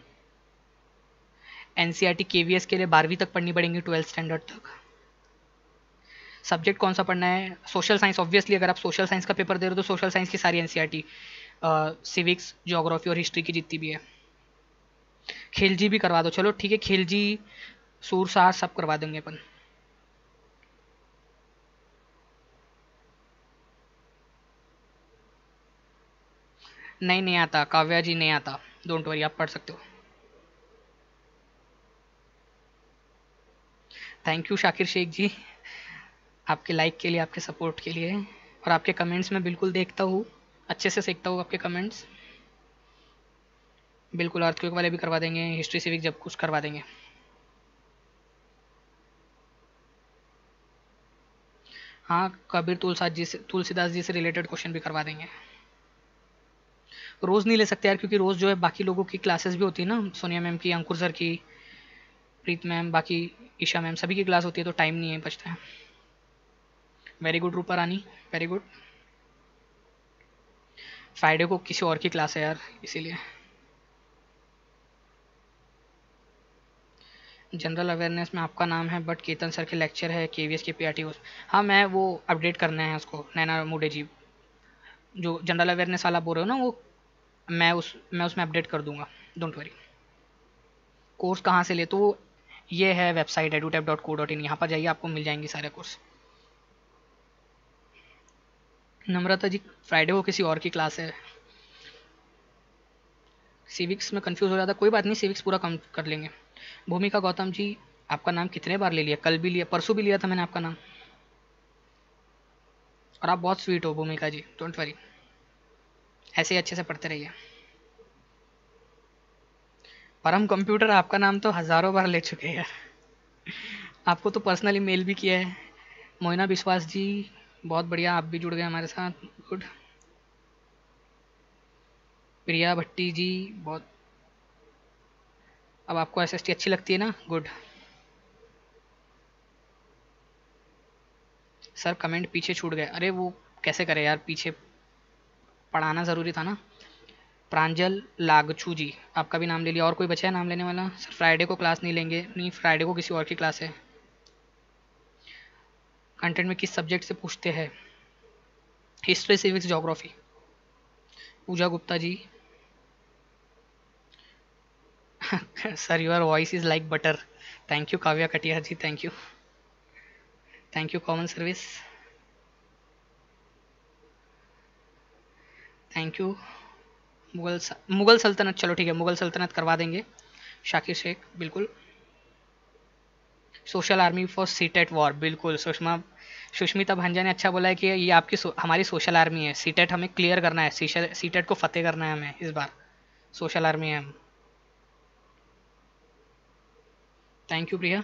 Speaker 1: N C R T K V S के लिए बारहवीं तक पढ़नी पड़ेंगी ट्वेल्थ स्टैंडर्ड तक सब्जेक्ट कौन सा पढ़ना है सोशल साइंस ऑब्वियसली अगर आप सोशल साइंस का पेपर दे रहे हो तो सोशल साइंस की सारी N C R T civics geography और हिस्ट्री की जितनी भी है खेल जी भी करवा दो चलो ठीक है खेल जी सार सब करवा देंगे अपन नहीं नहीं आता काव्या जी नहीं आता डोंट वरी आप पढ़ सकते हो थैंक यू शाकिर शेख जी आपके लाइक के लिए आपके सपोर्ट के लिए और आपके कमेंट्स में बिल्कुल देखता हूँ अच्छे से सीखता हूँ आपके कमेंट्स बिल्कुल आर्थिक वाले भी करवा देंगे हिस्ट्री सिविक जब कुछ करवा देंगे हाँ कबीर तुलसा जी से तुलसीदास जी से रिलेटेड क्वेश्चन भी करवा देंगे रोज़ नहीं ले सकते यार क्योंकि रोज़ जो है बाकी लोगों की क्लासेस भी होती है ना सोनिया मैम की अंकुर सर की प्रीत मैम बाकी ईशा मैम सभी की क्लास होती है तो टाइम नहीं है बचता है very good Rupa Rani very good Friday को किसी और की क्लास है यार इसीलिए जनरल अवेयरनेस में आपका नाम है बट केतन सर के लेक्चर है के वी एस के पी आर टी हाँ मैं वो अपडेट करना है उसको नैना मोडे जी जो जनरल अवेयरनेस वाला बोल रहे हो ना वो मैं उस मैं उसमें अपडेट कर दूंगा डोंट वरी कोर्स कहाँ से ले तो ये है website Edutap dot co dot in यहाँ पर जाइए आपको मिल जाएंगे सारे कोर्स नम्रता जी फ्राइडे को किसी और की क्लास है सिविक्स में कंफ्यूज हो रहा था कोई बात नहीं सिविक्स पूरा कम कर लेंगे भूमिका गौतम जी आपका नाम कितने बार ले लिया कल भी लिया परसों भी लिया था मैंने आपका नाम और आप बहुत स्वीट हो भूमिका जी डोंट वरी ऐसे ही अच्छे से पढ़ते रहिए परम कंप्यूटर आपका नाम तो हज़ारों बार ले चुके हैं आपको तो पर्सनली मेल भी किया है मोइना विश्वास जी बहुत बढ़िया आप भी जुड़ गए हमारे साथ गुड प्रिया भट्टी जी बहुत अब आपको एस अच्छी लगती है ना गुड सर कमेंट पीछे छूट गए अरे वो कैसे करें यार पीछे पढ़ाना ज़रूरी था ना प्रांजल लागछू जी आपका भी नाम ले लिया और कोई बचा है नाम लेने वाला सर फ्राइडे को क्लास नहीं लेंगे नहीं फ्राइडे को किसी और की क्लास है कंटेंट में किस सब्जेक्ट से पूछते हैं history civics geography Puja Gupta ji sir your voice is like butter thank you Kavya Katihar ji thank you thank you common service thank you Mughal Mughal सल्तनत चलो ठीक है मुगल सल्तनत करवा देंगे शाकिर शेख बिल्कुल social army for CTET war बिल्कुल सुषमा सुष्मिता भांजा ने अच्छा बोला है कि ये आपकी सो, हमारी सोशल आर्मी है सीटेट हमें क्लियर करना है सीटेट को फतेह करना है हमें इस बार सोशल आर्मी है हम थैंक यू प्रिया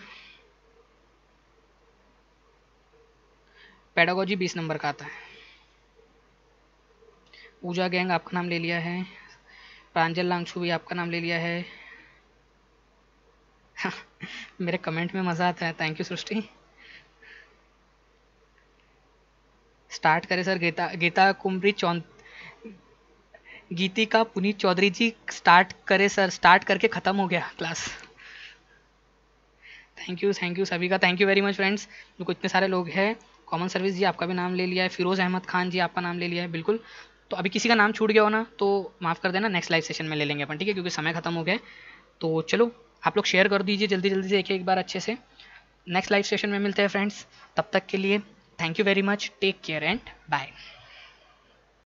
Speaker 1: पेडागोजी बीस नंबर का आता है पूजा गैंग आपका नाम ले लिया है प्रांजल लांगछू भी आपका नाम ले लिया है मेरे कमेंट में मज़ा आता है थैंक यू सृष्टि स्टार्ट करें सर गीता गीता कुमरी चौ गीति का पुनीत चौधरी जी स्टार्ट करे सर स्टार्ट करके ख़त्म हो गया class thank you thank you सभी का thank you very much friends जो इतने सारे लोग हैं कॉमन सर्विस जी आपका भी नाम ले लिया है फिरोज़ अहमद खान जी आपका नाम ले लिया है बिल्कुल तो अभी किसी का नाम छूट गया हो ना तो माफ़ कर देना नेक्स्ट लाइव सेशन में ले लेंगे अपन ठीक है क्योंकि समय खत्म हो गया तो चलो आप लोग शेयर कर दीजिए जल्दी जल्दी से एक एक बार अच्छे से नेक्स्ट लाइव सेशन में मिलते हैं फ्रेंड्स तब तक के लिए thank you very much take care and bye